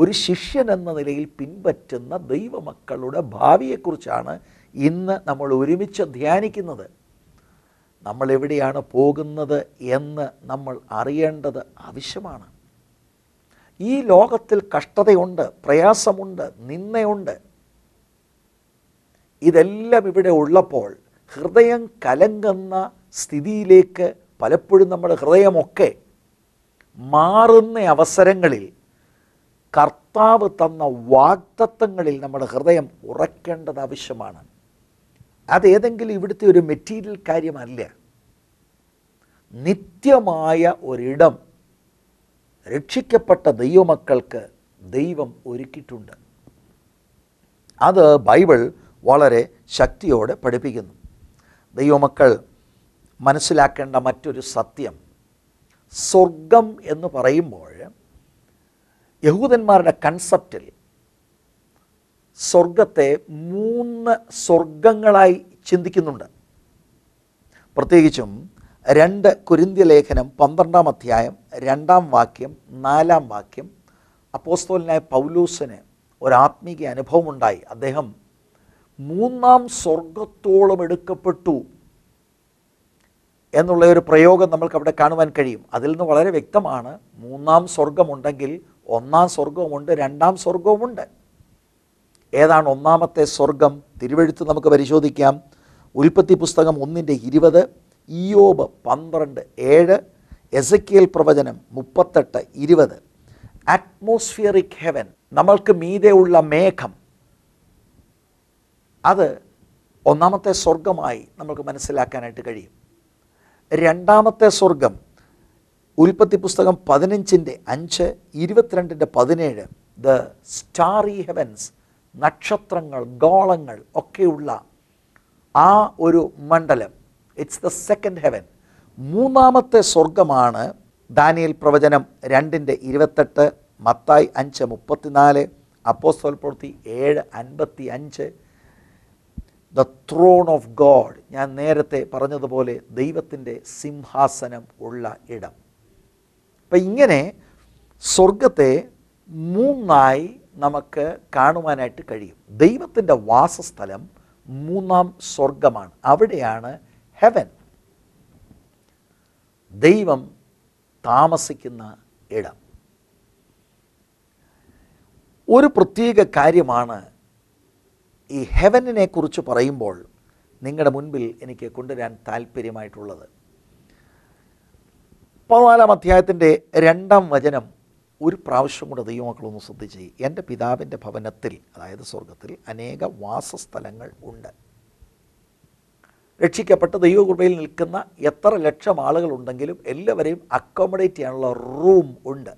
ഒരു ശിഷ്യൻ എന്ന നിലയിൽ പിൻപറ്റുന്ന ദൈവമക്കളുടെ ഭാവിയെക്കുറിച്ചാണ് ഇന്ന് നമ്മൾ ഒരുമിച്ച് ധ്യാനിക്കുന്നത് നമ്മൾ എവിടെയാണ് പോകുന്നത് എന്ന് നമ്മൾ അറിയേണ്ടത് ആവശ്യമാണ് ഈ ലോകത്തിൽ കഷ്ടതയുണ്ട് പ്രയാസമുണ്ട് നിന്നയുണ്ട് ഇതെല്ലാം ഇവിടെ ഉള്ളപ്പോൾ ഹൃദയം കലങ്ങുന്ന സ്ഥിതിയിലേക്ക് പലപ്പോഴും നമ്മുടെ ഹൃദയമൊക്കെ മാറുന്ന അവസരങ്ങളിൽ കർത്താവ് തന്ന വാഗ്ദത്തങ്ങളിൽ നമ്മുടെ ഹൃദയം ഉറക്കേണ്ടത് ആവശ്യമാണ് അതേതെങ്കിലും ഇവിടുത്തെ ഒരു മെറ്റീരിയൽ കാര്യമല്ല നിത്യമായ ഒരിടം രക്ഷിക്കപ്പെട്ട ദൈവമക്കൾക്ക് ദൈവം ഒരുക്കിയിട്ടുണ്ട് അത് ബൈബിൾ വളരെ ശക്തിയോടെ പഠിപ്പിക്കുന്നു ദൈവമക്കൾ മനസ്സിലാക്കേണ്ട മറ്റൊരു സത്യം സ്വർഗം എന്ന് പറയുമ്പോൾ യഹൂദന്മാരുടെ കൺസെപ്റ്റിൽ സ്വർഗത്തെ മൂന്ന് സ്വർഗങ്ങളായി ചിന്തിക്കുന്നുണ്ട് പ്രത്യേകിച്ചും രണ്ട് കുരിന്തി ലേഖനം പന്ത്രണ്ടാം അധ്യായം രണ്ടാം വാക്യം നാലാം വാക്യം അപ്പോസ്തോലിനായ പൗലൂസിന് ഒരു ആത്മീക അനുഭവമുണ്ടായി അദ്ദേഹം മൂന്നാം സ്വർഗത്തോളം എടുക്കപ്പെട്ടു എന്നുള്ള ഒരു പ്രയോഗം നമ്മൾക്ക് അവിടെ കാണുവാൻ കഴിയും അതിൽ നിന്ന് വളരെ വ്യക്തമാണ് മൂന്നാം സ്വർഗമുണ്ടെങ്കിൽ ഒന്നാം സ്വർഗവുമുണ്ട് രണ്ടാം സ്വർഗവുമുണ്ട് ഏതാണ് ഒന്നാമത്തെ സ്വർഗം തിരുവഴുത്ത് നമുക്ക് പരിശോധിക്കാം ഉൽപ്പത്തി പുസ്തകം ഒന്നിൻ്റെ ഇരുപത് ഇയോബ് പന്ത്രണ്ട് ഏഴ് എസക്കിയൽ പ്രവചനം മുപ്പത്തെട്ട് ഇരുപത് അറ്റ്മോസ്ഫിയറിക് ഹെവൻ നമ്മൾക്ക് മീതെയുള്ള മേഘം അത് ഒന്നാമത്തെ സ്വർഗമായി നമുക്ക് മനസ്സിലാക്കാനായിട്ട് കഴിയും രണ്ടാമത്തെ സ്വർഗം ഉൽപ്പത്തി പുസ്തകം പതിനഞ്ചിൻ്റെ അഞ്ച് ഇരുപത്തിരണ്ടിൻ്റെ പതിനേഴ് ദ സ്റ്റാറി ഹെവൻസ് നക്ഷത്രങ്ങൾ ഗോളങ്ങൾ ഒക്കെയുള്ള ആ ഒരു മണ്ഡലം ഇറ്റ്സ് ദ സെക്കൻഡ് ഹെവൻ മൂന്നാമത്തെ സ്വർഗമാണ് ദാനിയൽ പ്രവചനം രണ്ടിൻ്റെ ഇരുപത്തെട്ട് മത്തായി അഞ്ച് മുപ്പത്തിനാല് അപ്പോസ്തോൽ ഏഴ് അൻപത്തി അഞ്ച് ദ ത്രോൺ ഓഫ് ഗോഡ് ഞാൻ നേരത്തെ പറഞ്ഞതുപോലെ ദൈവത്തിൻ്റെ സിംഹാസനം ഉള്ള ഇടം അപ്പം ഇങ്ങനെ സ്വർഗത്തെ മൂന്നായി നമുക്ക് കാണുവാനായിട്ട് കഴിയും ദൈവത്തിൻ്റെ വാസസ്ഥലം മൂന്നാം സ്വർഗമാണ് അവിടെയാണ് ഹെവൻ ദൈവം താമസിക്കുന്ന ഇടം ഒരു പ്രത്യേക കാര്യമാണ് ഈ ഹെവനിനെ കുറിച്ച് പറയുമ്പോൾ നിങ്ങളുടെ മുൻപിൽ എനിക്ക് കൊണ്ടുവരാൻ താല്പര്യമായിട്ടുള്ളത് പതിനാലാം അധ്യായത്തിൻ്റെ രണ്ടാം വചനം ഒരു പ്രാവശ്യം കൂടെ ദൈവമക്കളൊന്ന് ശ്രദ്ധിച്ച് എൻ്റെ പിതാവിൻ്റെ ഭവനത്തിൽ അതായത് സ്വർഗത്തിൽ അനേക വാസസ്ഥലങ്ങൾ ഉണ്ട് രക്ഷിക്കപ്പെട്ട ദൈവകൃപയിൽ നിൽക്കുന്ന എത്ര ലക്ഷം ആളുകളുണ്ടെങ്കിലും എല്ലാവരെയും അക്കോമഡേറ്റ് ചെയ്യാനുള്ള റൂം ഉണ്ട്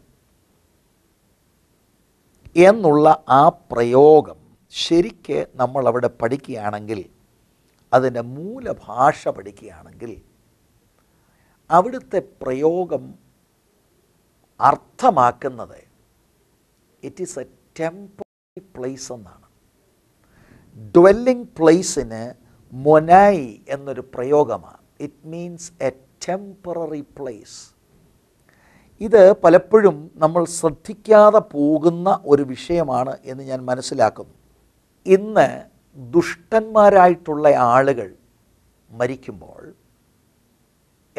എന്നുള്ള ആ പ്രയോഗം ശരിക്ക് നമ്മൾ അവിടെ പഠിക്കുകയാണെങ്കിൽ അതിൻ്റെ മൂലഭാഷ പഠിക്കുകയാണെങ്കിൽ അവിടുത്തെ പ്രയോഗം അർത്ഥമാക്കുന്നത് it is a temporary place എന്നാണ് ഡ്വെല്ലിംഗ് പ്ലേസിന് മൊനായി എന്നൊരു പ്രയോഗമാണ് it means a temporary place ഇത് പലപ്പോഴും നമ്മൾ ശ്രദ്ധിക്കാതെ പോകുന്ന ഒരു വിഷയമാണ് എന്ന് ഞാൻ മനസ്സിലാക്കുന്നു ഇന്ന് ദുഷ്ടന്മാരായിട്ടുള്ള ആളുകൾ മരിക്കുമ്പോൾ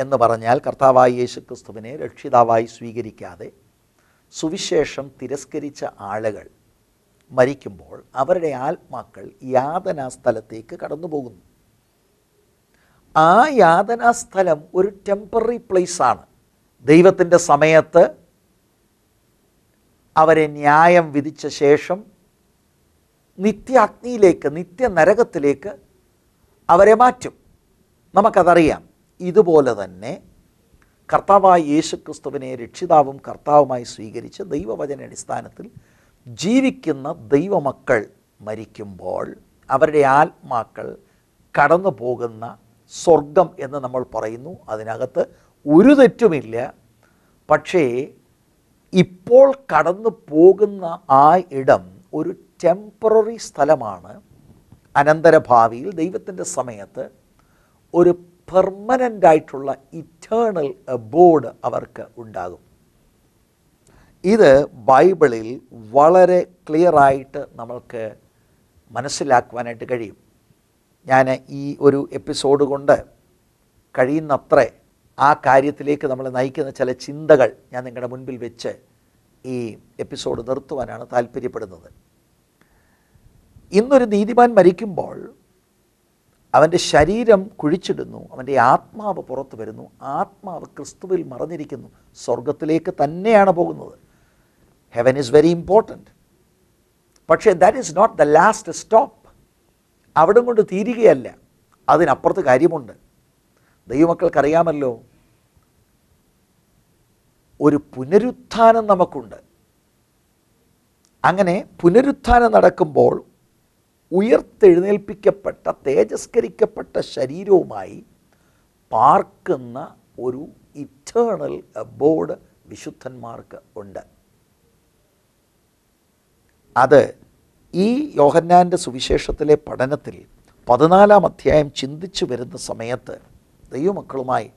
എന്ന് പറഞ്ഞാൽ കർത്താവായ യേശുക്രിസ്തുവിനെ രക്ഷിതാവായി സ്വീകരിക്കാതെ സുവിശേഷം തിരസ്കരിച്ച ആളുകൾ മരിക്കുമ്പോൾ അവരുടെ ആത്മാക്കൾ യാതനാ സ്ഥലത്തേക്ക് കടന്നു പോകുന്നു ആ യാതനാ സ്ഥലം ഒരു ടെമ്പററി പ്ലേസാണ് ദൈവത്തിൻ്റെ സമയത്ത് അവരെ ന്യായം വിധിച്ച ശേഷം നിത്യ അഗ്നിയിലേക്ക് നിത്യ നരകത്തിലേക്ക് അവരെ മാറ്റും നമുക്കതറിയാം ഇതുപോലെ തന്നെ കർത്താവായ യേശു ക്രിസ്തുവിനെ രക്ഷിതാവും കർത്താവുമായി സ്വീകരിച്ച് ദൈവവചന അടിസ്ഥാനത്തിൽ ജീവിക്കുന്ന ദൈവമക്കൾ മരിക്കുമ്പോൾ അവരുടെ ആത്മാക്കൾ കടന്നു പോകുന്ന സ്വർഗം എന്ന് നമ്മൾ പറയുന്നു അതിനകത്ത് ഒരു തെറ്റുമില്ല പക്ഷേ ഇപ്പോൾ കടന്നു പോകുന്ന ആ ഇടം ഒരു ടെമ്പററി സ്ഥലമാണ് അനന്തരഭാവിയിൽ ദൈവത്തിൻ്റെ സമയത്ത് ഒരു പെർമനൻ്റ് ആയിട്ടുള്ള ഇറ്റേണൽ ബോർഡ് അവർക്ക് ഉണ്ടാകും ഇത് ബൈബിളിൽ വളരെ ക്ലിയറായിട്ട് നമ്മൾക്ക് മനസ്സിലാക്കുവാനായിട്ട് കഴിയും ഞാൻ ഈ ഒരു എപ്പിസോഡ് കൊണ്ട് കഴിയുന്നത്ര ആ കാര്യത്തിലേക്ക് നമ്മളെ നയിക്കുന്ന ചില ചിന്തകൾ ഞാൻ നിങ്ങളുടെ മുൻപിൽ വെച്ച് ഈ എപ്പിസോഡ് നിർത്തുവാനാണ് താല്പര്യപ്പെടുന്നത് ഇന്നൊരു നീതിമാൻ മരിക്കുമ്പോൾ അവൻ്റെ ശരീരം കുഴിച്ചിടുന്നു അവൻ്റെ ആത്മാവ് പുറത്തു വരുന്നു ആത്മാവ് ക്രിസ്തുവിൽ മറഞ്ഞിരിക്കുന്നു സ്വർഗത്തിലേക്ക് തന്നെയാണ് പോകുന്നത് ഹെവൻ ഈസ് വെരി ഇമ്പോർട്ടൻറ്റ് പക്ഷേ that is not the last stop അവിടെ കൊണ്ട് തീരുകയല്ല അതിനപ്പുറത്ത് കാര്യമുണ്ട് ദൈവമക്കൾക്കറിയാമല്ലോ ഒരു പുനരുത്ഥാനം നമുക്കുണ്ട് അങ്ങനെ പുനരുത്ഥാനം നടക്കുമ്പോൾ ഉയർത്തെഴുന്നേൽപ്പിക്കപ്പെട്ട തേജസ്കരിക്കപ്പെട്ട ശരീരവുമായി പാർക്കുന്ന ഒരു ഇറ്റേണൽ അബോർഡ് വിശുദ്ധന്മാർക്ക് ഉണ്ട് അത് ഈ യോഹന്നാൻ്റെ സുവിശേഷത്തിലെ പഠനത്തിൽ പതിനാലാം അധ്യായം ചിന്തിച്ചു വരുന്ന സമയത്ത് ദൈവമക്കളുമായി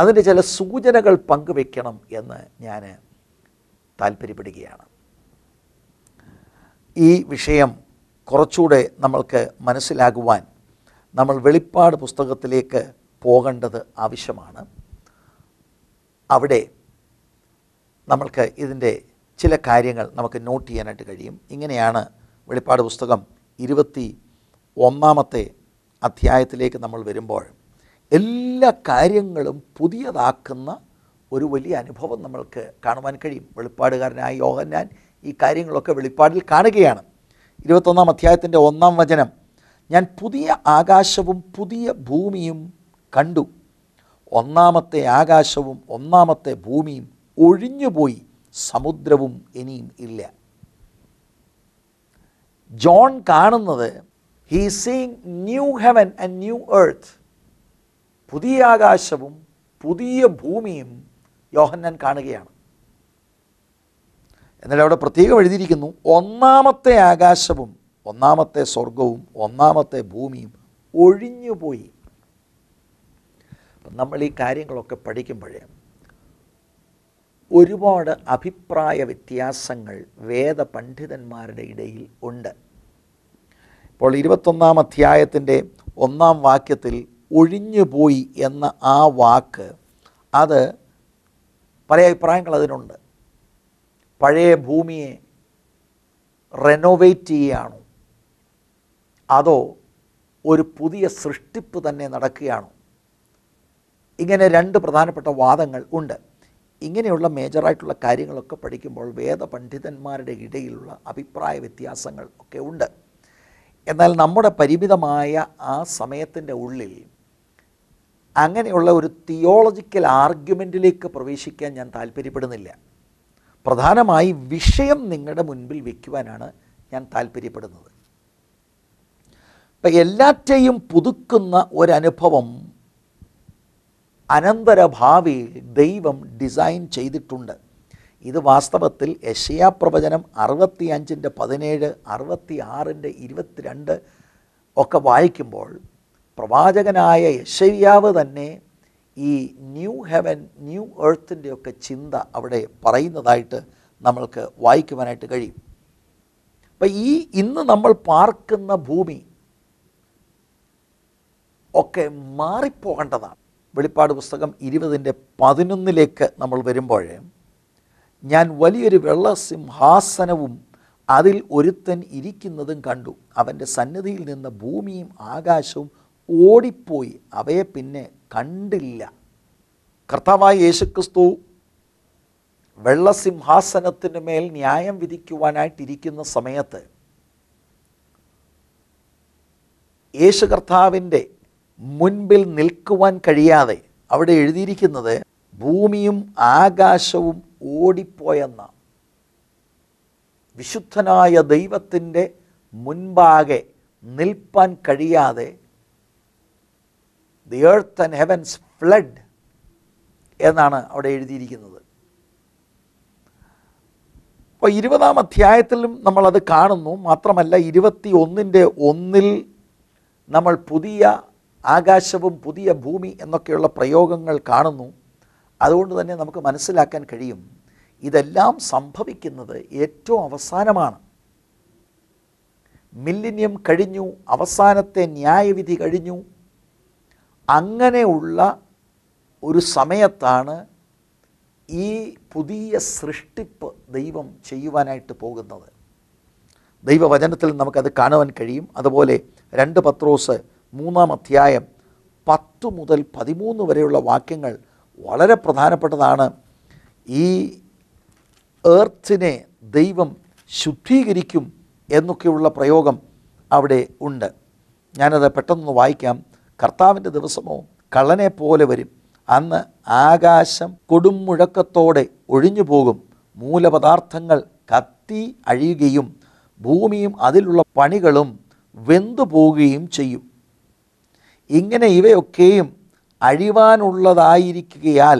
അതിൻ്റെ ചില സൂചനകൾ പങ്കുവെക്കണം എന്ന് ഞാൻ താല്പര്യപ്പെടുകയാണ് ഈ വിഷയം കുറച്ചുകൂടെ നമ്മൾക്ക് മനസ്സിലാകുവാൻ നമ്മൾ വെളിപ്പാട് പുസ്തകത്തിലേക്ക് പോകേണ്ടത് ആവശ്യമാണ് അവിടെ നമ്മൾക്ക് ഇതിൻ്റെ ചില കാര്യങ്ങൾ നമുക്ക് നോട്ട് ചെയ്യാനായിട്ട് കഴിയും ഇങ്ങനെയാണ് വെളിപ്പാട് പുസ്തകം ഇരുപത്തി ഒന്നാമത്തെ അധ്യായത്തിലേക്ക് നമ്മൾ വരുമ്പോൾ എല്ലാ കാര്യങ്ങളും പുതിയതാക്കുന്ന ഒരു വലിയ അനുഭവം നമ്മൾക്ക് കാണുവാൻ കഴിയും വെളിപ്പാടുകാരനായ യോഹന്നാൻ ഈ കാര്യങ്ങളൊക്കെ വെളിപ്പാടിൽ കാണുകയാണ് ഇരുപത്തൊന്നാം അധ്യായത്തിൻ്റെ ഒന്നാം വചനം ഞാൻ പുതിയ ആകാശവും പുതിയ ഭൂമിയും കണ്ടു ഒന്നാമത്തെ ആകാശവും ഒന്നാമത്തെ ഭൂമിയും ഒഴിഞ്ഞുപോയി സമുദ്രവും ഇനിയും ഇല്ല ജോൺ കാണുന്നത് he seeing new heaven and new earth പുതിയ ആകാശവും പുതിയ ഭൂമിയും യോഹന്നാൻ കാണുകയാണ് എന്നാൽ അവിടെ പ്രത്യേകം എഴുതിയിരിക്കുന്നു ഒന്നാമത്തെ ആകാശവും ഒന്നാമത്തെ സ്വർഗവും ഒന്നാമത്തെ ഭൂമിയും ഒഴിഞ്ഞുപോയി നമ്മൾ ഈ കാര്യങ്ങളൊക്കെ പഠിക്കുമ്പോഴേ ഒരുപാട് അഭിപ്രായ വ്യത്യാസങ്ങൾ വേദപണ്ഡിതന്മാരുടെ ഇടയിൽ ഉണ്ട് ഇപ്പോൾ ഇരുപത്തൊന്നാം അധ്യായത്തിൻ്റെ ഒന്നാം വാക്യത്തിൽ ഒഴിഞ്ഞുപോയി എന്ന ആ വാക്ക് അത് പല അഭിപ്രായങ്ങൾ അതിനുണ്ട് പഴയ ഭൂമിയെ റെനോവേറ്റ് ചെയ്യുകയാണോ അതോ ഒരു പുതിയ സൃഷ്ടിപ്പ് തന്നെ നടക്കുകയാണോ ഇങ്ങനെ രണ്ട് പ്രധാനപ്പെട്ട വാദങ്ങൾ ഉണ്ട് ഇങ്ങനെയുള്ള മേജറായിട്ടുള്ള കാര്യങ്ങളൊക്കെ പഠിക്കുമ്പോൾ വേദപണ്ഡിതന്മാരുടെ ഇടയിലുള്ള അഭിപ്രായ വ്യത്യാസങ്ങൾ ഒക്കെ ഉണ്ട് എന്നാൽ നമ്മുടെ പരിമിതമായ ആ സമയത്തിൻ്റെ ഉള്ളിൽ അങ്ങനെയുള്ള ഒരു തിയോളജിക്കൽ ആർഗ്യുമെൻറ്റിലേക്ക് പ്രവേശിക്കാൻ ഞാൻ താല്പര്യപ്പെടുന്നില്ല പ്രധാനമായി വിഷയം നിങ്ങളുടെ മുൻപിൽ വയ്ക്കുവാനാണ് ഞാൻ താല്പര്യപ്പെടുന്നത് ഇപ്പം എല്ലാറ്റെയും പുതുക്കുന്ന ഒരനുഭവം അനന്തരഭാവിയിൽ ദൈവം ഡിസൈൻ ചെയ്തിട്ടുണ്ട് ഇത് വാസ്തവത്തിൽ യശയാ പ്രവചനം അഞ്ചിൻ്റെ പതിനേഴ് അറുപത്തി ആറിൻ്റെ ഇരുപത്തിരണ്ട് ഒക്കെ വായിക്കുമ്പോൾ പ്രവാചകനായ യശയ്യാവ് തന്നെ ഈ ന്യൂ ഹെവൻ ന്യൂ ഒക്കെ ചിന്ത അവിടെ പറയുന്നതായിട്ട് നമ്മൾക്ക് വായിക്കുവാനായിട്ട് കഴിയും അപ്പം ഈ ഇന്ന് നമ്മൾ പാർക്കുന്ന ഭൂമി ഒക്കെ മാറിപ്പോകേണ്ടതാണ് വെളിപ്പാട് പുസ്തകം ഇരുപതിൻ്റെ പതിനൊന്നിലേക്ക് നമ്മൾ വരുമ്പോൾ ഞാൻ വലിയൊരു വെള്ള സിംഹാസനവും അതിൽ ഒരുത്തൻ ഇരിക്കുന്നതും കണ്ടു അവൻ്റെ സന്നിധിയിൽ നിന്ന് ഭൂമിയും ആകാശവും ഓടിപ്പോയി അവയെ പിന്നെ കണ്ടില്ല കർത്താവായ യേശുക്രിസ്തു വെള്ളസിംഹാസനത്തിന് മേൽ ന്യായം വിധിക്കുവാനായിട്ടിരിക്കുന്ന സമയത്ത് യേശു കർത്താവിൻ്റെ മുൻപിൽ നിൽക്കുവാൻ കഴിയാതെ അവിടെ എഴുതിയിരിക്കുന്നത് ഭൂമിയും ആകാശവും ഓടിപ്പോയെന്ന വിശുദ്ധനായ ദൈവത്തിൻ്റെ മുൻപാകെ നിൽപ്പാൻ കഴിയാതെ the earth and heavens fled എന്നാണ് അവിടെ എഴുതിയിരിക്കുന്നത് അപ്പോൾ ഇരുപതാം അധ്യായത്തിലും നമ്മളത് കാണുന്നു മാത്രമല്ല ഇരുപത്തി ഒന്നിൻ്റെ ഒന്നിൽ നമ്മൾ പുതിയ ആകാശവും പുതിയ ഭൂമി എന്നൊക്കെയുള്ള പ്രയോഗങ്ങൾ കാണുന്നു അതുകൊണ്ട് തന്നെ നമുക്ക് മനസ്സിലാക്കാൻ കഴിയും ഇതെല്ലാം സംഭവിക്കുന്നത് ഏറ്റവും അവസാനമാണ് മില്ലിനിയം കഴിഞ്ഞു അവസാനത്തെ ന്യായവിധി കഴിഞ്ഞു അങ്ങനെയുള്ള ഒരു സമയത്താണ് ഈ പുതിയ സൃഷ്ടിപ്പ് ദൈവം ചെയ്യുവാനായിട്ട് പോകുന്നത് ദൈവവചനത്തിൽ നമുക്കത് കാണുവാൻ കഴിയും അതുപോലെ രണ്ട് പത്രോസ് മൂന്നാം അധ്യായം പത്ത് മുതൽ പതിമൂന്ന് വരെയുള്ള വാക്യങ്ങൾ വളരെ പ്രധാനപ്പെട്ടതാണ് ഈ ഏർത്തിനെ ദൈവം ശുദ്ധീകരിക്കും എന്നൊക്കെയുള്ള പ്രയോഗം അവിടെ ഉണ്ട് ഞാനത് പെട്ടെന്നൊന്ന് വായിക്കാം കർത്താവിൻ്റെ ദിവസമോ കള്ളനെ പോലെ വരും അന്ന് ആകാശം കൊടും മുഴക്കത്തോടെ ഒഴിഞ്ഞു പോകും മൂലപദാർത്ഥങ്ങൾ കത്തി അഴിയുകയും ഭൂമിയും അതിലുള്ള പണികളും വെന്തു പോവുകയും ചെയ്യും ഇങ്ങനെ ഇവയൊക്കെയും അഴിവാനുള്ളതായിരിക്കുകയാൽ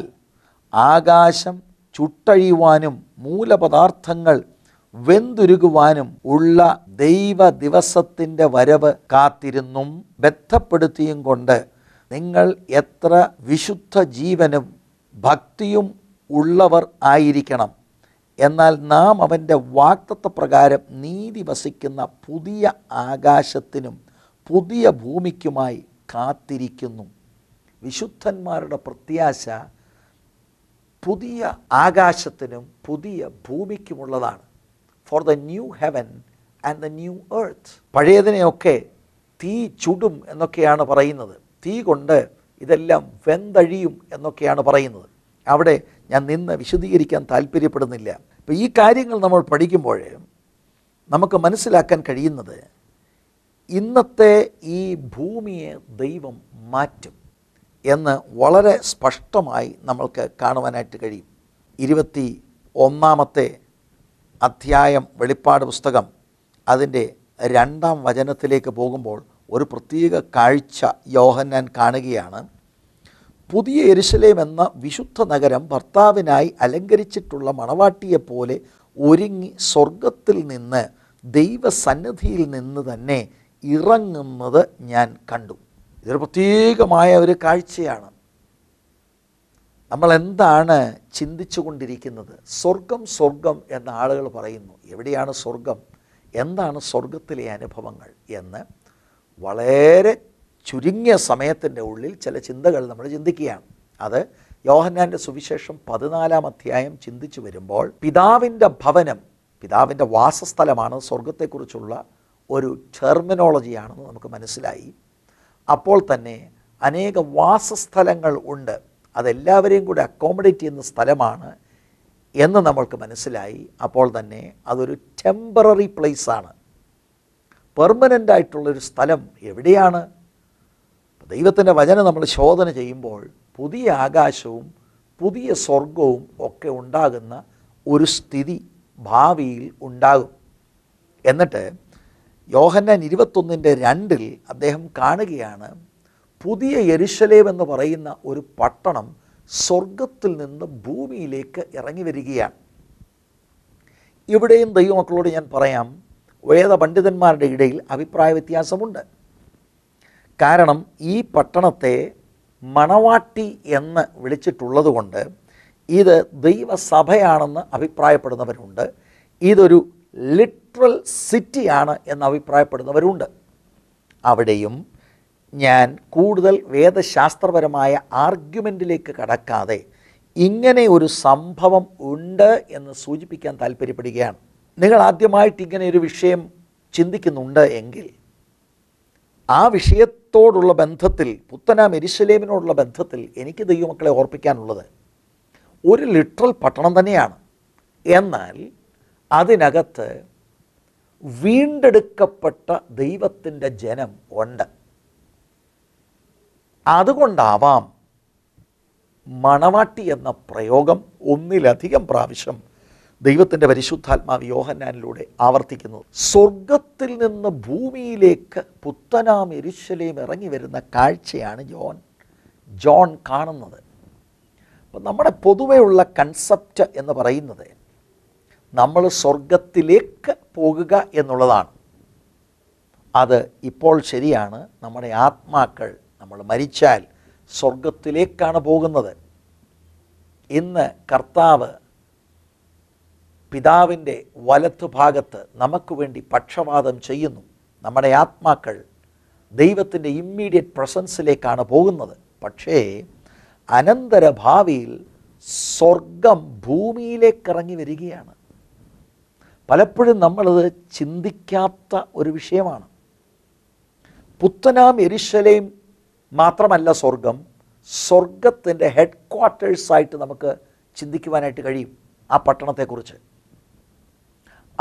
ആകാശം ചുട്ടഴിയുവാനും മൂലപദാർത്ഥങ്ങൾ വെന്തുരുകുവാനും ഉള്ള ദൈവ ദിവസത്തിൻ്റെ വരവ് കാത്തിരുന്നും ബദ്ധപ്പെടുത്തിയും കൊണ്ട് നിങ്ങൾ എത്ര വിശുദ്ധ ജീവനും ഭക്തിയും ഉള്ളവർ ആയിരിക്കണം എന്നാൽ നാം അവൻ്റെ വാക്തത്വ പ്രകാരം നീതി വസിക്കുന്ന പുതിയ ആകാശത്തിനും പുതിയ ഭൂമിക്കുമായി കാത്തിരിക്കുന്നു വിശുദ്ധന്മാരുടെ പ്രത്യാശ പുതിയ ആകാശത്തിനും പുതിയ ഭൂമിക്കുമുള്ളതാണ് for the new heaven and the new earth പഴയതിനെയൊക്കെ തീ ചുടും എന്നൊക്കെയാണ് പറയുന്നത് തീ കൊണ്ട് ഇതെല്ലാം വെന്തഴിയും എന്നൊക്കെയാണ് പറയുന്നത് അവിടെ ഞാൻ നിന്ന് വിശദീകരിക്കാൻ താല്പര്യപ്പെടുന്നില്ല ഇപ്പോൾ ഈ കാര്യങ്ങൾ നമ്മൾ പഠിക്കുമ്പോൾ നമുക്ക് മനസ്സിലാക്കാൻ കഴിയുന്നത് ഇന്നത്തെ ഈ ഭൂമിയെ ദൈവം മാറ്റും എന്ന് വളരെ സ്പഷ്ടമായി നമ്മൾക്ക് കാണുവാനായിട്ട് കഴിയും ഇരുപത്തി ഒന്നാമത്തെ അധ്യായം വെളിപ്പാട് പുസ്തകം അതിൻ്റെ രണ്ടാം വചനത്തിലേക്ക് പോകുമ്പോൾ ഒരു പ്രത്യേക കാഴ്ച യോഹന്നാൻ കാണുകയാണ് പുതിയ എരുസലേം എന്ന വിശുദ്ധ നഗരം ഭർത്താവിനായി അലങ്കരിച്ചിട്ടുള്ള മണവാട്ടിയെപ്പോലെ ഒരുങ്ങി സ്വർഗത്തിൽ നിന്ന് ദൈവസന്നിധിയിൽ നിന്ന് തന്നെ ഇറങ്ങുന്നത് ഞാൻ കണ്ടു ഇതൊരു പ്രത്യേകമായ ഒരു കാഴ്ചയാണ് നമ്മൾ എന്താണ് ചിന്തിച്ചു കൊണ്ടിരിക്കുന്നത് സ്വർഗം സ്വർഗം എന്ന ആളുകൾ പറയുന്നു എവിടെയാണ് സ്വർഗം എന്താണ് സ്വർഗത്തിലെ അനുഭവങ്ങൾ എന്ന് വളരെ ചുരുങ്ങിയ സമയത്തിൻ്റെ ഉള്ളിൽ ചില ചിന്തകൾ നമ്മൾ ചിന്തിക്കുകയാണ് അത് യോഹന്നാൻ്റെ സുവിശേഷം പതിനാലാം അധ്യായം ചിന്തിച്ചു വരുമ്പോൾ പിതാവിൻ്റെ ഭവനം പിതാവിൻ്റെ വാസസ്ഥലമാണ് സ്വർഗത്തെക്കുറിച്ചുള്ള ഒരു ടെർമിനോളജിയാണെന്ന് നമുക്ക് മനസ്സിലായി അപ്പോൾ തന്നെ അനേക വാസസ്ഥലങ്ങൾ ഉണ്ട് അതെല്ലാവരെയും കൂടി അക്കോമഡേറ്റ് ചെയ്യുന്ന സ്ഥലമാണ് എന്ന് നമ്മൾക്ക് മനസ്സിലായി അപ്പോൾ തന്നെ അതൊരു ടെമ്പററി പ്ലേസാണ് പെർമനൻ്റ് ആയിട്ടുള്ളൊരു സ്ഥലം എവിടെയാണ് ദൈവത്തിൻ്റെ വചനം നമ്മൾ ശോധന ചെയ്യുമ്പോൾ പുതിയ ആകാശവും പുതിയ സ്വർഗവും ഒക്കെ ഉണ്ടാകുന്ന ഒരു സ്ഥിതി ഭാവിയിൽ ഉണ്ടാകും എന്നിട്ട് യോഹന്നാൻ ഇരുപത്തൊന്നിൻ്റെ രണ്ടിൽ അദ്ദേഹം കാണുകയാണ് പുതിയ യരിശലേം എന്ന് പറയുന്ന ഒരു പട്ടണം സ്വർഗത്തിൽ നിന്ന് ഭൂമിയിലേക്ക് ഇറങ്ങി വരികയാണ് ഇവിടെയും ദൈവമക്കളോട് ഞാൻ പറയാം വേദ പണ്ഡിതന്മാരുടെ ഇടയിൽ അഭിപ്രായ വ്യത്യാസമുണ്ട് കാരണം ഈ പട്ടണത്തെ മണവാട്ടി എന്ന് വിളിച്ചിട്ടുള്ളതുകൊണ്ട് ഇത് ദൈവസഭയാണെന്ന് അഭിപ്രായപ്പെടുന്നവരുണ്ട് ഇതൊരു ലിറ്ററൽ സിറ്റിയാണ് എന്ന് അഭിപ്രായപ്പെടുന്നവരുണ്ട് അവിടെയും ഞാൻ കൂടുതൽ വേദശാസ്ത്രപരമായ ആർഗ്യുമെൻറ്റിലേക്ക് കടക്കാതെ ഇങ്ങനെ ഒരു സംഭവം ഉണ്ട് എന്ന് സൂചിപ്പിക്കാൻ താല്പര്യപ്പെടുകയാണ് നിങ്ങൾ ആദ്യമായിട്ട് ഇങ്ങനെ ഒരു വിഷയം ചിന്തിക്കുന്നുണ്ട് എങ്കിൽ ആ വിഷയത്തോടുള്ള ബന്ധത്തിൽ പുത്തന എരിശലേമിനോടുള്ള ബന്ധത്തിൽ എനിക്ക് ദൈവമക്കളെ ഓർപ്പിക്കാനുള്ളത് ഒരു ലിറ്ററൽ പട്ടണം തന്നെയാണ് എന്നാൽ അതിനകത്ത് വീണ്ടെടുക്കപ്പെട്ട ദൈവത്തിൻ്റെ ജനം ഉണ്ട് അതുകൊണ്ടാവാം മണവാട്ടി എന്ന പ്രയോഗം ഒന്നിലധികം പ്രാവശ്യം ദൈവത്തിൻ്റെ പരിശുദ്ധാത്മാവ് യോഹന്നാനിലൂടെ ആവർത്തിക്കുന്നു സ്വർഗത്തിൽ നിന്ന് ഭൂമിയിലേക്ക് പുത്തനാം എരിശലേം ഇറങ്ങി വരുന്ന കാഴ്ചയാണ് ജോൺ ജോൺ കാണുന്നത് അപ്പം നമ്മുടെ പൊതുവെയുള്ള കൺസെപ്റ്റ് എന്ന് പറയുന്നത് നമ്മൾ സ്വർഗത്തിലേക്ക് പോകുക എന്നുള്ളതാണ് അത് ഇപ്പോൾ ശരിയാണ് നമ്മുടെ ആത്മാക്കൾ നമ്മൾ മരിച്ചാൽ സ്വർഗത്തിലേക്കാണ് പോകുന്നത് ഇന്ന് കർത്താവ് പിതാവിൻ്റെ വലത്തു ഭാഗത്ത് നമുക്ക് വേണ്ടി പക്ഷപാതം ചെയ്യുന്നു നമ്മുടെ ആത്മാക്കൾ ദൈവത്തിൻ്റെ ഇമ്മീഡിയറ്റ് പ്രസൻസിലേക്കാണ് പോകുന്നത് പക്ഷേ അനന്തരഭാവിയിൽ സ്വർഗം ഭൂമിയിലേക്ക് ഇറങ്ങി വരികയാണ് പലപ്പോഴും നമ്മളത് ചിന്തിക്കാത്ത ഒരു വിഷയമാണ് പുത്തനാം എരിശലേം മാത്രമല്ല സ്വർഗം സ്വർഗത്തിൻ്റെ ഹെഡ് ക്വാർട്ടേഴ്സായിട്ട് നമുക്ക് ചിന്തിക്കുവാനായിട്ട് കഴിയും ആ പട്ടണത്തെക്കുറിച്ച്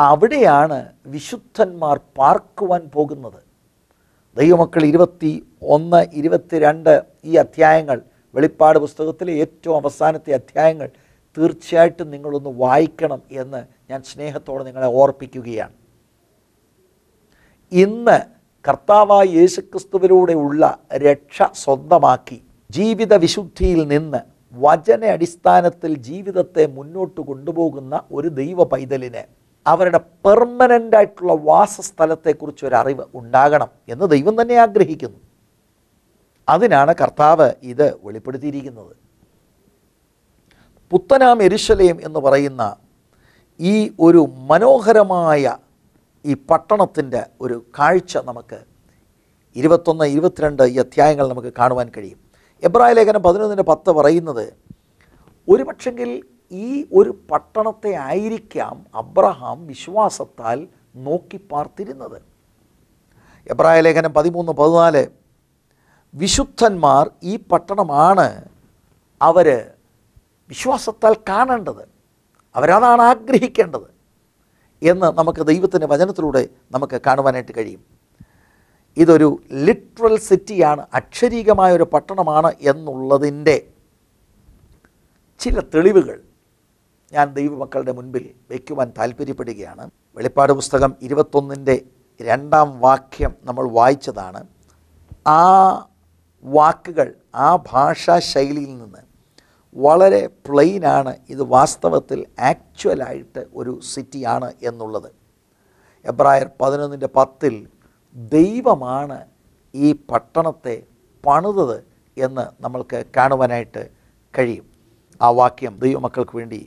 അവിടെയാണ് വിശുദ്ധന്മാർ പാർക്കുവാൻ പോകുന്നത് ദൈവമക്കൾ ഇരുപത്തി ഒന്ന് ഇരുപത്തിരണ്ട് ഈ അധ്യായങ്ങൾ വെളിപ്പാട് പുസ്തകത്തിലെ ഏറ്റവും അവസാനത്തെ അധ്യായങ്ങൾ തീർച്ചയായിട്ടും നിങ്ങളൊന്ന് വായിക്കണം എന്ന് ഞാൻ സ്നേഹത്തോടെ നിങ്ങളെ ഓർപ്പിക്കുകയാണ് ഇന്ന് കർത്താവായ യേശുക്രിസ്തുവിലൂടെയുള്ള രക്ഷ സ്വന്തമാക്കി ജീവിത വിശുദ്ധിയിൽ നിന്ന് വചന അടിസ്ഥാനത്തിൽ ജീവിതത്തെ മുന്നോട്ട് കൊണ്ടുപോകുന്ന ഒരു ദൈവ പൈതലിന് അവരുടെ പെർമനൻ്റ് ആയിട്ടുള്ള വാസസ്ഥലത്തെക്കുറിച്ച് ഒരു അറിവ് ഉണ്ടാകണം എന്ന് ദൈവം തന്നെ ആഗ്രഹിക്കുന്നു അതിനാണ് കർത്താവ് ഇത് വെളിപ്പെടുത്തിയിരിക്കുന്നത് പുത്തനാം എരിശലയം എന്ന് പറയുന്ന ഈ ഒരു മനോഹരമായ ഈ പട്ടണത്തിൻ്റെ ഒരു കാഴ്ച നമുക്ക് ഇരുപത്തൊന്ന് ഇരുപത്തിരണ്ട് ഈ അധ്യായങ്ങൾ നമുക്ക് കാണുവാൻ കഴിയും എബ്രായ ലേഖനം പതിനൊന്നിൻ്റെ പത്ത് പറയുന്നത് ഒരു പക്ഷെങ്കിൽ ഈ ഒരു പട്ടണത്തെ ആയിരിക്കാം അബ്രഹാം വിശ്വാസത്താൽ നോക്കി പാർത്തിരുന്നത് എബ്രായ ലേഖനം പതിമൂന്ന് പതിനാല് വിശുദ്ധന്മാർ ഈ പട്ടണമാണ് അവർ വിശ്വാസത്താൽ കാണേണ്ടത് അവരതാണ് ആഗ്രഹിക്കേണ്ടത് എന്ന് നമുക്ക് ദൈവത്തിൻ്റെ വചനത്തിലൂടെ നമുക്ക് കാണുവാനായിട്ട് കഴിയും ഇതൊരു ലിറ്ററൽ സിറ്റിയാണ് അക്ഷരീകമായ ഒരു പട്ടണമാണ് എന്നുള്ളതിൻ്റെ ചില തെളിവുകൾ ഞാൻ ദൈവമക്കളുടെ മുൻപിൽ വയ്ക്കുവാൻ താല്പര്യപ്പെടുകയാണ് വെളിപ്പാട് പുസ്തകം ഇരുപത്തൊന്നിൻ്റെ രണ്ടാം വാക്യം നമ്മൾ വായിച്ചതാണ് ആ വാക്കുകൾ ആ ഭാഷാ ശൈലിയിൽ നിന്ന് വളരെ പ്ലെയിനാണ് ഇത് വാസ്തവത്തിൽ ആക്ച്വലായിട്ട് ഒരു സിറ്റിയാണ് എന്നുള്ളത് എബ്രായർ പതിനൊന്നിൻ്റെ പത്തിൽ ദൈവമാണ് ഈ പട്ടണത്തെ പണിതത് എന്ന് നമ്മൾക്ക് കാണുവാനായിട്ട് കഴിയും ആ വാക്യം ദൈവമക്കൾക്ക് വേണ്ടി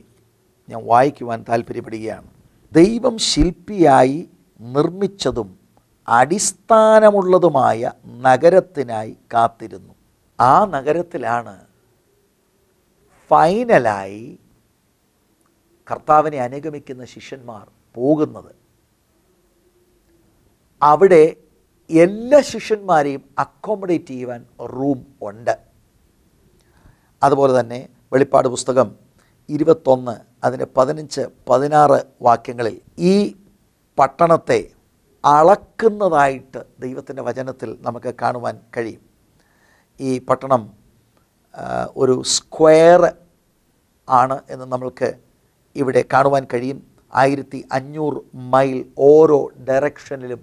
ഞാൻ വായിക്കുവാൻ താല്പര്യപ്പെടുകയാണ് ദൈവം ശില്പിയായി നിർമ്മിച്ചതും അടിസ്ഥാനമുള്ളതുമായ നഗരത്തിനായി കാത്തിരുന്നു ആ നഗരത്തിലാണ് ഫൈനലായി കർത്താവിനെ അനുഗമിക്കുന്ന ശിഷ്യന്മാർ പോകുന്നത് അവിടെ എല്ലാ ശിഷ്യന്മാരെയും അക്കോമഡേറ്റ് ചെയ്യുവാൻ റൂം ഉണ്ട് അതുപോലെ തന്നെ വെളിപ്പാട് പുസ്തകം ഇരുപത്തൊന്ന് അതിൻ്റെ പതിനഞ്ച് പതിനാറ് വാക്യങ്ങളിൽ ഈ പട്ടണത്തെ അളക്കുന്നതായിട്ട് ദൈവത്തിൻ്റെ വചനത്തിൽ നമുക്ക് കാണുവാൻ കഴിയും ഈ പട്ടണം ഒരു സ്ക്വയർ ആണ് എന്ന് നമ്മൾക്ക് ഇവിടെ കാണുവാൻ കഴിയും ആയിരത്തി അഞ്ഞൂറ് മൈൽ ഓരോ ഡയറക്ഷനിലും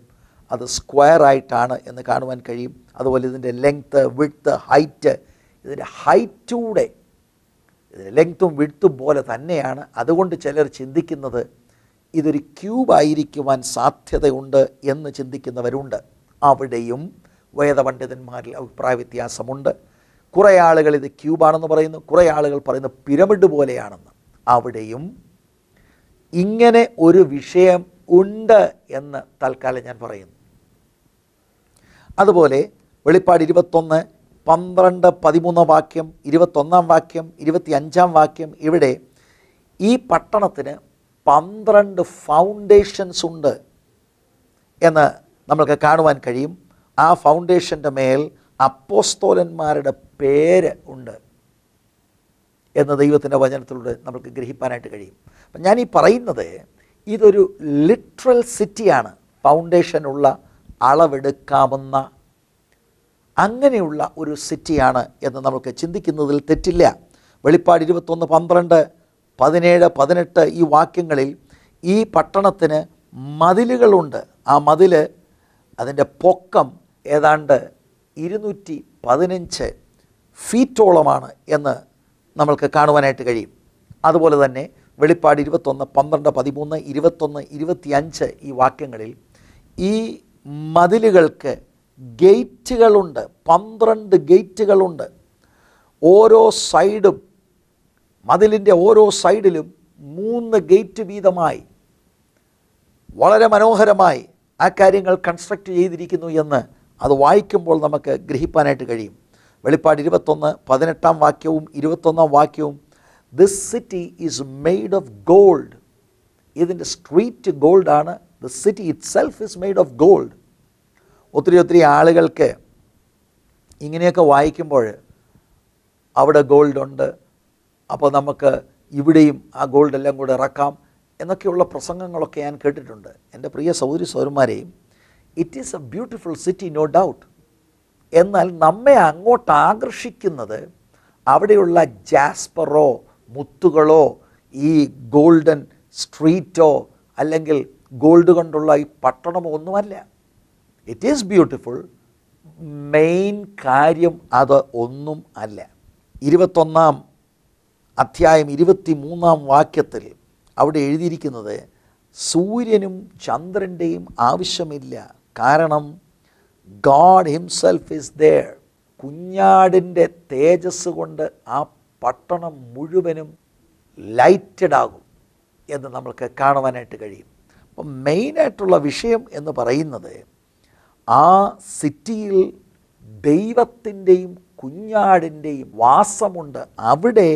അത് സ്ക്വയർ ആയിട്ടാണ് എന്ന് കാണുവാൻ കഴിയും അതുപോലെ ഇതിൻ്റെ ലെങ്ത്ത് വിഡ്ത്ത് ഹൈറ്റ് ഇതിൻ്റെ ഹൈറ്റൂടെ ഇതിൻ്റെ ലെങ്ത്തും വിഡ്ത്തും പോലെ തന്നെയാണ് അതുകൊണ്ട് ചിലർ ചിന്തിക്കുന്നത് ഇതൊരു ക്യൂബായിരിക്കുവാൻ സാധ്യതയുണ്ട് എന്ന് ചിന്തിക്കുന്നവരുണ്ട് അവിടെയും വേദപണ്ഡിതന്മാരിൽ അഭിപ്രായ വ്യത്യാസമുണ്ട് കുറേ ആളുകൾ ഇത് ക്യൂബാണെന്ന് പറയുന്നു കുറേ ആളുകൾ പറയുന്നു പിരമിഡ് പോലെയാണെന്ന് അവിടെയും ഇങ്ങനെ ഒരു വിഷയം ഉണ്ട് എന്ന് തൽക്കാലം ഞാൻ പറയുന്നു അതുപോലെ വെളിപ്പാട് ഇരുപത്തൊന്ന് പന്ത്രണ്ട് പതിമൂന്ന് വാക്യം ഇരുപത്തൊന്നാം വാക്യം ഇരുപത്തി അഞ്ചാം വാക്യം ഇവിടെ ഈ പട്ടണത്തിന് പന്ത്രണ്ട് ഫൗണ്ടേഷൻസ് ഉണ്ട് എന്ന് നമ്മൾക്ക് കാണുവാൻ കഴിയും ആ ഫൗണ്ടേഷൻ്റെ മേൽ അപ്പോസ്തോലന്മാരുടെ പേര് ഉണ്ട് എന്ന് ദൈവത്തിൻ്റെ വചനത്തിലൂടെ നമുക്ക് ഗ്രഹിപ്പാനായിട്ട് കഴിയും അപ്പം ഞാൻ ഈ പറയുന്നത് ഇതൊരു ലിറ്ററൽ സിറ്റിയാണ് ഫൗണ്ടേഷനുള്ള അളവെടുക്കാവുന്ന അങ്ങനെയുള്ള ഒരു സിറ്റിയാണ് എന്ന് നമുക്ക് ചിന്തിക്കുന്നതിൽ തെറ്റില്ല വെളിപ്പാട് ഇരുപത്തൊന്ന് പന്ത്രണ്ട് പതിനേഴ് പതിനെട്ട് ഈ വാക്യങ്ങളിൽ ഈ പട്ടണത്തിന് മതിലുകളുണ്ട് ആ മതിൽ അതിൻ്റെ പൊക്കം ഏതാണ്ട് ഇരുന്നൂറ്റി പതിനഞ്ച് ഫീറ്റോളമാണ് എന്ന് നമ്മൾക്ക് കാണുവാനായിട്ട് കഴിയും അതുപോലെ തന്നെ വെളിപ്പാട് ഇരുപത്തൊന്ന് പന്ത്രണ്ട് പതിമൂന്ന് ഇരുപത്തൊന്ന് അഞ്ച് ഈ വാക്യങ്ങളിൽ ഈ മതിലുകൾക്ക് ഗേറ്റുകളുണ്ട് പന്ത്രണ്ട് ഗേറ്റുകളുണ്ട് ഓരോ സൈഡും മതിലിൻ്റെ ഓരോ സൈഡിലും മൂന്ന് ഗേറ്റ് വീതമായി വളരെ മനോഹരമായി ആ കാര്യങ്ങൾ കൺസ്ട്രക്റ്റ് ചെയ്തിരിക്കുന്നു എന്ന് അത് വായിക്കുമ്പോൾ നമുക്ക് ഗ്രഹിപ്പാനായിട്ട് കഴിയും വെളിപ്പാട് ഇരുപത്തൊന്ന് പതിനെട്ടാം വാക്യവും ഇരുപത്തൊന്നാം വാക്യവും this city is made of gold ഇതിൻ്റെ സ്ട്രീറ്റ് ഗോൾഡാണ് the city itself is made of gold ഒത്തിരി ഒത്തിരി ആളുകൾക്ക് ഇങ്ങനെയൊക്കെ വായിക്കുമ്പോൾ അവിടെ ഗോൾഡുണ്ട് അപ്പോൾ നമുക്ക് ഇവിടെയും ആ ഗോൾഡെല്ലാം കൂടെ ഇറക്കാം എന്നൊക്കെയുള്ള പ്രസംഗങ്ങളൊക്കെ ഞാൻ കേട്ടിട്ടുണ്ട് എൻ്റെ പ്രിയ സൗരി സൗരന്മാരെയും it is a beautiful city no doubt എന്നാൽ നമ്മെ അങ്ങോട്ട് ആകർഷിക്കുന്നത് അവിടെയുള്ള ജാസ്പറോ മുത്തുകളോ ഈ ഗോൾഡൻ സ്ട്രീറ്റോ അല്ലെങ്കിൽ ഗോൾഡ് കൊണ്ടുള്ള ഈ പട്ടണമോ ഒന്നുമല്ല ഇറ്റ് ഈസ് ബ്യൂട്ടിഫുൾ മെയിൻ കാര്യം അത് ഒന്നും അല്ല ഇരുപത്തൊന്നാം അധ്യായം ഇരുപത്തി മൂന്നാം വാക്യത്തിൽ അവിടെ എഴുതിയിരിക്കുന്നത് സൂര്യനും ചന്ദ്രൻ്റെയും ആവശ്യമില്ല കാരണം ഗാഡ് ഹിംസെൽഫ് ഈസ് ദേർ കുഞ്ഞാടിൻ്റെ തേജസ് കൊണ്ട് ആ പട്ടണം മുഴുവനും ലൈറ്റഡ് ആകും എന്ന് നമ്മൾക്ക് കാണുവാനായിട്ട് കഴിയും അപ്പം മെയിനായിട്ടുള്ള വിഷയം എന്ന് പറയുന്നത് ആ സിറ്റിയിൽ ദൈവത്തിൻ്റെയും കുഞ്ഞാടിൻ്റെയും വാസമുണ്ട് അവിടെ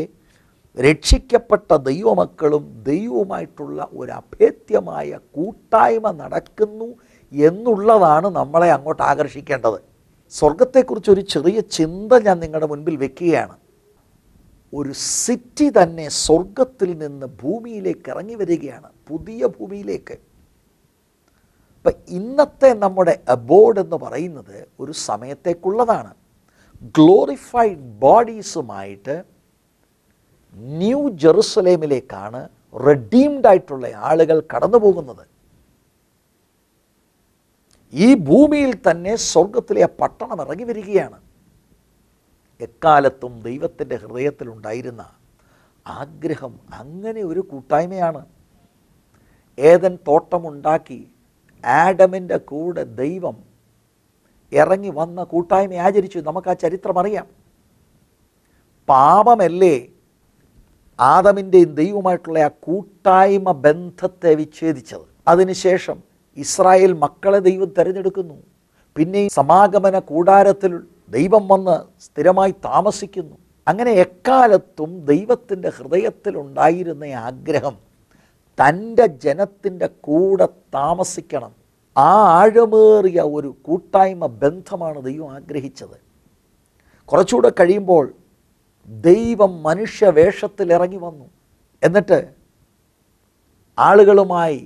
രക്ഷിക്കപ്പെട്ട ദൈവമക്കളും ദൈവവുമായിട്ടുള്ള ഒരു അഭേദ്യമായ കൂട്ടായ്മ നടക്കുന്നു എന്നുള്ളതാണ് നമ്മളെ അങ്ങോട്ട് ആകർഷിക്കേണ്ടത് സ്വർഗത്തെക്കുറിച്ച് ഒരു ചെറിയ ചിന്ത ഞാൻ നിങ്ങളുടെ മുൻപിൽ വെക്കുകയാണ് ഒരു സിറ്റി തന്നെ സ്വർഗത്തിൽ നിന്ന് ഭൂമിയിലേക്ക് ഇറങ്ങി വരികയാണ് പുതിയ ഭൂമിയിലേക്ക് അപ്പം ഇന്നത്തെ നമ്മുടെ അബോർഡ് എന്ന് പറയുന്നത് ഒരു സമയത്തേക്കുള്ളതാണ് ഗ്ലോറിഫൈഡ് ബോഡീസുമായിട്ട് ന്യൂ ജെറുസലേമിലേക്കാണ് റെഡീംഡ് ആയിട്ടുള്ള ആളുകൾ കടന്നു പോകുന്നത് ഈ ഭൂമിയിൽ തന്നെ സ്വർഗത്തിലെ ആ പട്ടണം ഇറങ്ങി വരികയാണ് എക്കാലത്തും ദൈവത്തിൻ്റെ ഹൃദയത്തിലുണ്ടായിരുന്ന ആഗ്രഹം അങ്ങനെ ഒരു കൂട്ടായ്മയാണ് ഏതൻ തോട്ടമുണ്ടാക്കി ആഡമിൻ്റെ കൂടെ ദൈവം ഇറങ്ങി വന്ന കൂട്ടായ്മ ആചരിച്ചു നമുക്ക് ആ ചരിത്രം അറിയാം പാപമല്ലേ ആദമിൻ്റെയും ദൈവമായിട്ടുള്ള ആ കൂട്ടായ്മ ബന്ധത്തെ വിച്ഛേദിച്ചത് അതിനുശേഷം ഇസ്രായേൽ മക്കളെ ദൈവം തിരഞ്ഞെടുക്കുന്നു പിന്നെ ഈ സമാഗമന കൂടാരത്തിൽ ദൈവം വന്ന് സ്ഥിരമായി താമസിക്കുന്നു അങ്ങനെ എക്കാലത്തും ദൈവത്തിൻ്റെ ഹൃദയത്തിലുണ്ടായിരുന്ന ആഗ്രഹം തൻ്റെ ജനത്തിൻ്റെ കൂടെ താമസിക്കണം ആ ആഴമേറിയ ഒരു കൂട്ടായ്മ ബന്ധമാണ് ദൈവം ആഗ്രഹിച്ചത് കുറച്ചുകൂടെ കഴിയുമ്പോൾ ദൈവം മനുഷ്യവേഷത്തിലിറങ്ങി വന്നു എന്നിട്ട് ആളുകളുമായി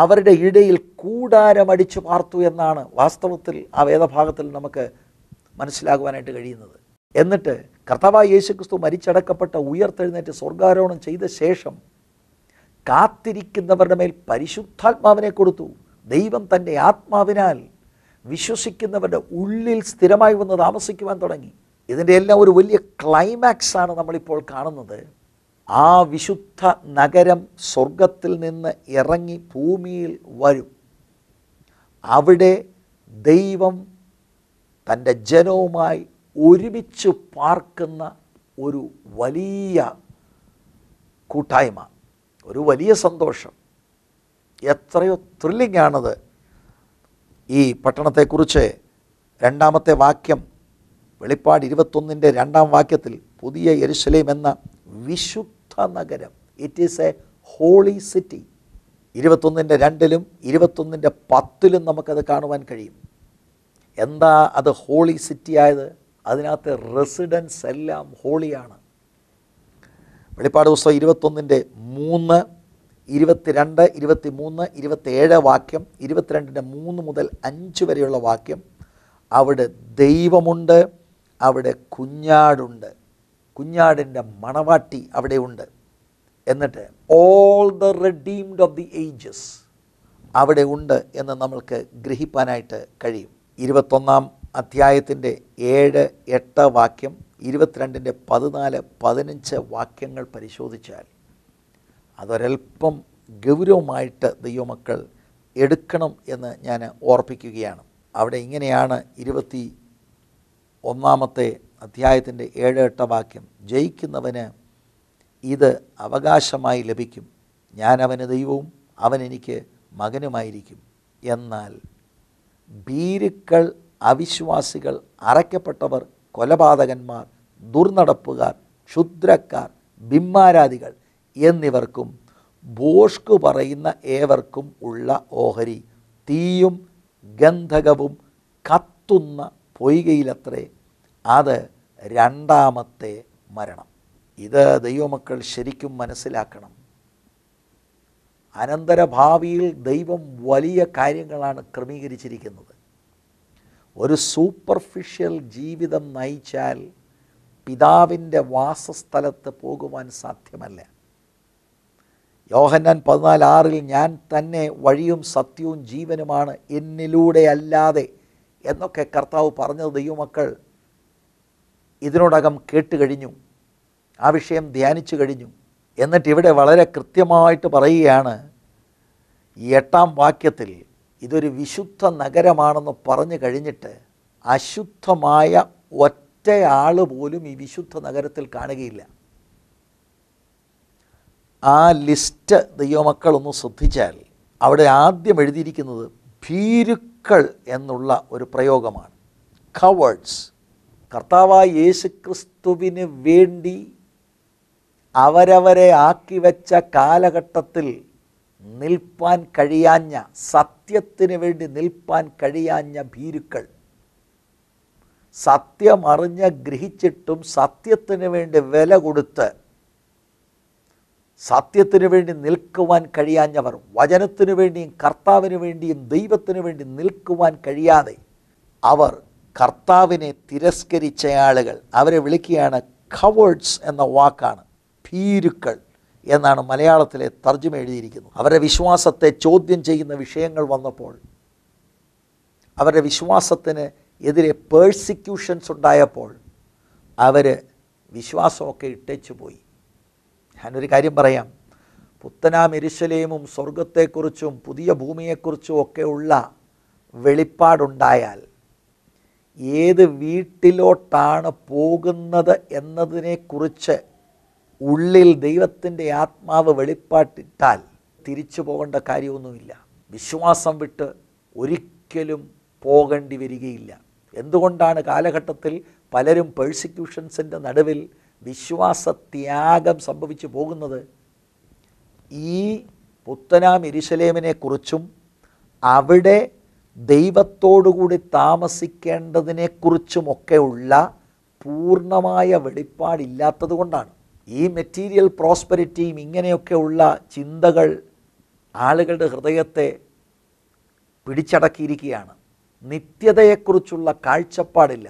അവരുടെ ഇടയിൽ കൂടാരമടിച്ചു പാർത്തു എന്നാണ് വാസ്തവത്തിൽ ആ വേദഭാഗത്തിൽ നമുക്ക് മനസ്സിലാകുവാനായിട്ട് കഴിയുന്നത് എന്നിട്ട് കർത്താവായ യേശുക്രിസ്തു മരിച്ചടക്കപ്പെട്ട ഉയർത്തെഴുന്നേറ്റ് സ്വർഗാരോഹണം ചെയ്ത ശേഷം കാത്തിരിക്കുന്നവരുടെ മേൽ പരിശുദ്ധാത്മാവിനെ കൊടുത്തു ദൈവം തൻ്റെ ആത്മാവിനാൽ വിശ്വസിക്കുന്നവരുടെ ഉള്ളിൽ സ്ഥിരമായി വന്ന് താമസിക്കുവാൻ തുടങ്ങി ഇതിൻ്റെ എല്ലാം ഒരു വലിയ ക്ലൈമാക്സാണ് നമ്മളിപ്പോൾ കാണുന്നത് ആ വിശുദ്ധ നഗരം സ്വർഗത്തിൽ നിന്ന് ഇറങ്ങി ഭൂമിയിൽ വരും അവിടെ ദൈവം തൻ്റെ ജനവുമായി ഒരുമിച്ച് പാർക്കുന്ന ഒരു വലിയ കൂട്ടായ്മ ഒരു വലിയ സന്തോഷം എത്രയോ ത്രില്ലിംഗ് ആണത് ഈ പട്ടണത്തെക്കുറിച്ച് രണ്ടാമത്തെ വാക്യം വെളിപ്പാട് ഇരുപത്തൊന്നിൻ്റെ രണ്ടാം വാക്യത്തിൽ പുതിയ യരുസലേം എന്ന വിശുദ്ധ നഗരം it is a holy city ഇരുപത്തൊന്നിൻ്റെ രണ്ടിലും ഇരുപത്തൊന്നിൻ്റെ പത്തിലും നമുക്കത് കാണുവാൻ കഴിയും എന്താ അത് ഹോളി സിറ്റി ആയത് അതിനകത്ത് റെസിഡൻസ് എല്ലാം ഹോളിയാണ് വെളിപ്പാട് ദിവസം ഇരുപത്തൊന്നിൻ്റെ മൂന്ന് ഇരുപത്തിരണ്ട് ഇരുപത്തി മൂന്ന് ഇരുപത്തേഴ് വാക്യം ഇരുപത്തിരണ്ടിൻ്റെ മൂന്ന് മുതൽ അഞ്ച് വരെയുള്ള വാക്യം അവിടെ ദൈവമുണ്ട് അവിടെ കുഞ്ഞാടുണ്ട് കുഞ്ഞാടിൻ്റെ മണവാട്ടി അവിടെയുണ്ട് എന്നിട്ട് all the redeemed of the ages അവിടെ ഉണ്ട് എന്ന് നമ്മൾക്ക് ഗ്രഹിപ്പാനായിട്ട് കഴിയും ഇരുപത്തൊന്നാം അധ്യായത്തിൻ്റെ ഏഴ് എട്ട് വാക്യം ഇരുപത്തിരണ്ടിൻ്റെ പതിനാല് പതിനഞ്ച് വാക്യങ്ങൾ പരിശോധിച്ചാൽ അതൊരൽപ്പം ഗൗരവമായിട്ട് ദൈവമക്കൾ എടുക്കണം എന്ന് ഞാൻ ഓർപ്പിക്കുകയാണ് അവിടെ ഇങ്ങനെയാണ് ഇരുപത്തി ഒന്നാമത്തെ അധ്യായത്തിൻ്റെ ഏഴ് എട്ട വാക്യം ജയിക്കുന്നവന് ഇത് അവകാശമായി ലഭിക്കും ഞാൻ അവന് ദൈവവും അവൻ എനിക്ക് മകനുമായിരിക്കും എന്നാൽ ഭീരുക്കൾ അവിശ്വാസികൾ അറയ്ക്കപ്പെട്ടവർ കൊലപാതകന്മാർ ദുർനടപ്പുകാർ ക്ഷുദ്രക്കാർ ബിംബാരാധികൾ എന്നിവർക്കും ബോഷ്കു പറയുന്ന ഏവർക്കും ഉള്ള ഓഹരി തീയും ഗന്ധകവും കത്തുന്ന പൊയ്കയിലത്രേ അത് രണ്ടാമത്തെ മരണം ഇത് ദൈവമക്കൾ ശരിക്കും മനസ്സിലാക്കണം അനന്തരഭാവിയിൽ ദൈവം വലിയ കാര്യങ്ങളാണ് ക്രമീകരിച്ചിരിക്കുന്നത് ഒരു സൂപ്പർഫിഷ്യൽ ജീവിതം നയിച്ചാൽ പിതാവിൻ്റെ വാസസ്ഥലത്ത് പോകുവാൻ സാധ്യമല്ല യോഹന്നാൻ പതിനാല് ആറിൽ ഞാൻ തന്നെ വഴിയും സത്യവും ജീവനുമാണ് എന്നിലൂടെ അല്ലാതെ എന്നൊക്കെ കർത്താവ് പറഞ്ഞത് ദൈവമക്കൾ ഇതിനോടകം കേട്ട് കഴിഞ്ഞു ആ വിഷയം ധ്യാനിച്ചു കഴിഞ്ഞു എന്നിട്ട് ഇവിടെ വളരെ കൃത്യമായിട്ട് പറയുകയാണ് ഈ എട്ടാം വാക്യത്തിൽ ഇതൊരു വിശുദ്ധ നഗരമാണെന്ന് പറഞ്ഞു കഴിഞ്ഞിട്ട് അശുദ്ധമായ ഒറ്റയാൾ പോലും ഈ വിശുദ്ധ നഗരത്തിൽ കാണുകയില്ല ആ ലിസ്റ്റ് ദൈവമക്കളൊന്ന് ശ്രദ്ധിച്ചാൽ അവിടെ ആദ്യം എഴുതിയിരിക്കുന്നത് ഭീരുക്കൾ എന്നുള്ള ഒരു പ്രയോഗമാണ് കവേഡ്സ് കർത്താവായ യേശു ക്രിസ്തുവിന് വേണ്ടി അവരവരെ ആക്കി വെച്ച കാലഘട്ടത്തിൽ നിൽപ്പാൻ കഴിയാഞ്ഞ സത്യത്തിന് വേണ്ടി നിൽപ്പാൻ കഴിയാഞ്ഞ ഭീരുക്കൾ സത്യമറിഞ്ഞ് ഗ്രഹിച്ചിട്ടും സത്യത്തിന് വേണ്ടി വില കൊടുത്ത് സത്യത്തിന് വേണ്ടി നിൽക്കുവാൻ കഴിയാഞ്ഞവർ വചനത്തിന് വേണ്ടിയും കർത്താവിന് വേണ്ടിയും ദൈവത്തിന് വേണ്ടി നിൽക്കുവാൻ കഴിയാതെ അവർ കർത്താവിനെ തിരസ്കരിച്ച ആളുകൾ അവരെ വിളിക്കുകയാണ് കവേഡ്സ് എന്ന വാക്കാണ് ഭീരുക്കൾ എന്നാണ് മലയാളത്തിലെ തർജ്ജമ എഴുതിയിരിക്കുന്നത് അവരുടെ വിശ്വാസത്തെ ചോദ്യം ചെയ്യുന്ന വിഷയങ്ങൾ വന്നപ്പോൾ അവരുടെ വിശ്വാസത്തിന് എതിരെ പേഴ്സിക്യൂഷൻസ് ഉണ്ടായപ്പോൾ അവർ വിശ്വാസമൊക്കെ ഇട്ടേച്ചു പോയി ഞാനൊരു കാര്യം പറയാം പുത്തനാ എരുശലേമും സ്വർഗത്തെക്കുറിച്ചും പുതിയ ഭൂമിയെക്കുറിച്ചും ഒക്കെ ഉള്ള വെളിപ്പാടുണ്ടായാൽ ഏത് വീട്ടിലോട്ടാണ് പോകുന്നത് എന്നതിനെക്കുറിച്ച് ഉള്ളിൽ ദൈവത്തിൻ്റെ ആത്മാവ് വെളിപ്പാട്ടിട്ടാൽ തിരിച്ചു പോകേണ്ട കാര്യമൊന്നുമില്ല വിശ്വാസം വിട്ട് ഒരിക്കലും പോകേണ്ടി വരികയില്ല എന്തുകൊണ്ടാണ് കാലഘട്ടത്തിൽ പലരും പേഴ്സിക്യൂഷൻസിൻ്റെ നടുവിൽ വിശ്വാസത്യാഗം സംഭവിച്ചു പോകുന്നത് ഈ പുത്തനാം ഇരിശലേമിനെക്കുറിച്ചും അവിടെ ദൈവത്തോടുകൂടി താമസിക്കേണ്ടതിനെക്കുറിച്ചുമൊക്കെയുള്ള പൂർണ്ണമായ വെളിപ്പാടില്ലാത്തത് കൊണ്ടാണ് ഈ മെറ്റീരിയൽ പ്രോസ്പെരിറ്റിയും ഇങ്ങനെയൊക്കെയുള്ള ചിന്തകൾ ആളുകളുടെ ഹൃദയത്തെ പിടിച്ചടക്കിയിരിക്കുകയാണ് നിത്യതയെക്കുറിച്ചുള്ള കാഴ്ചപ്പാടില്ല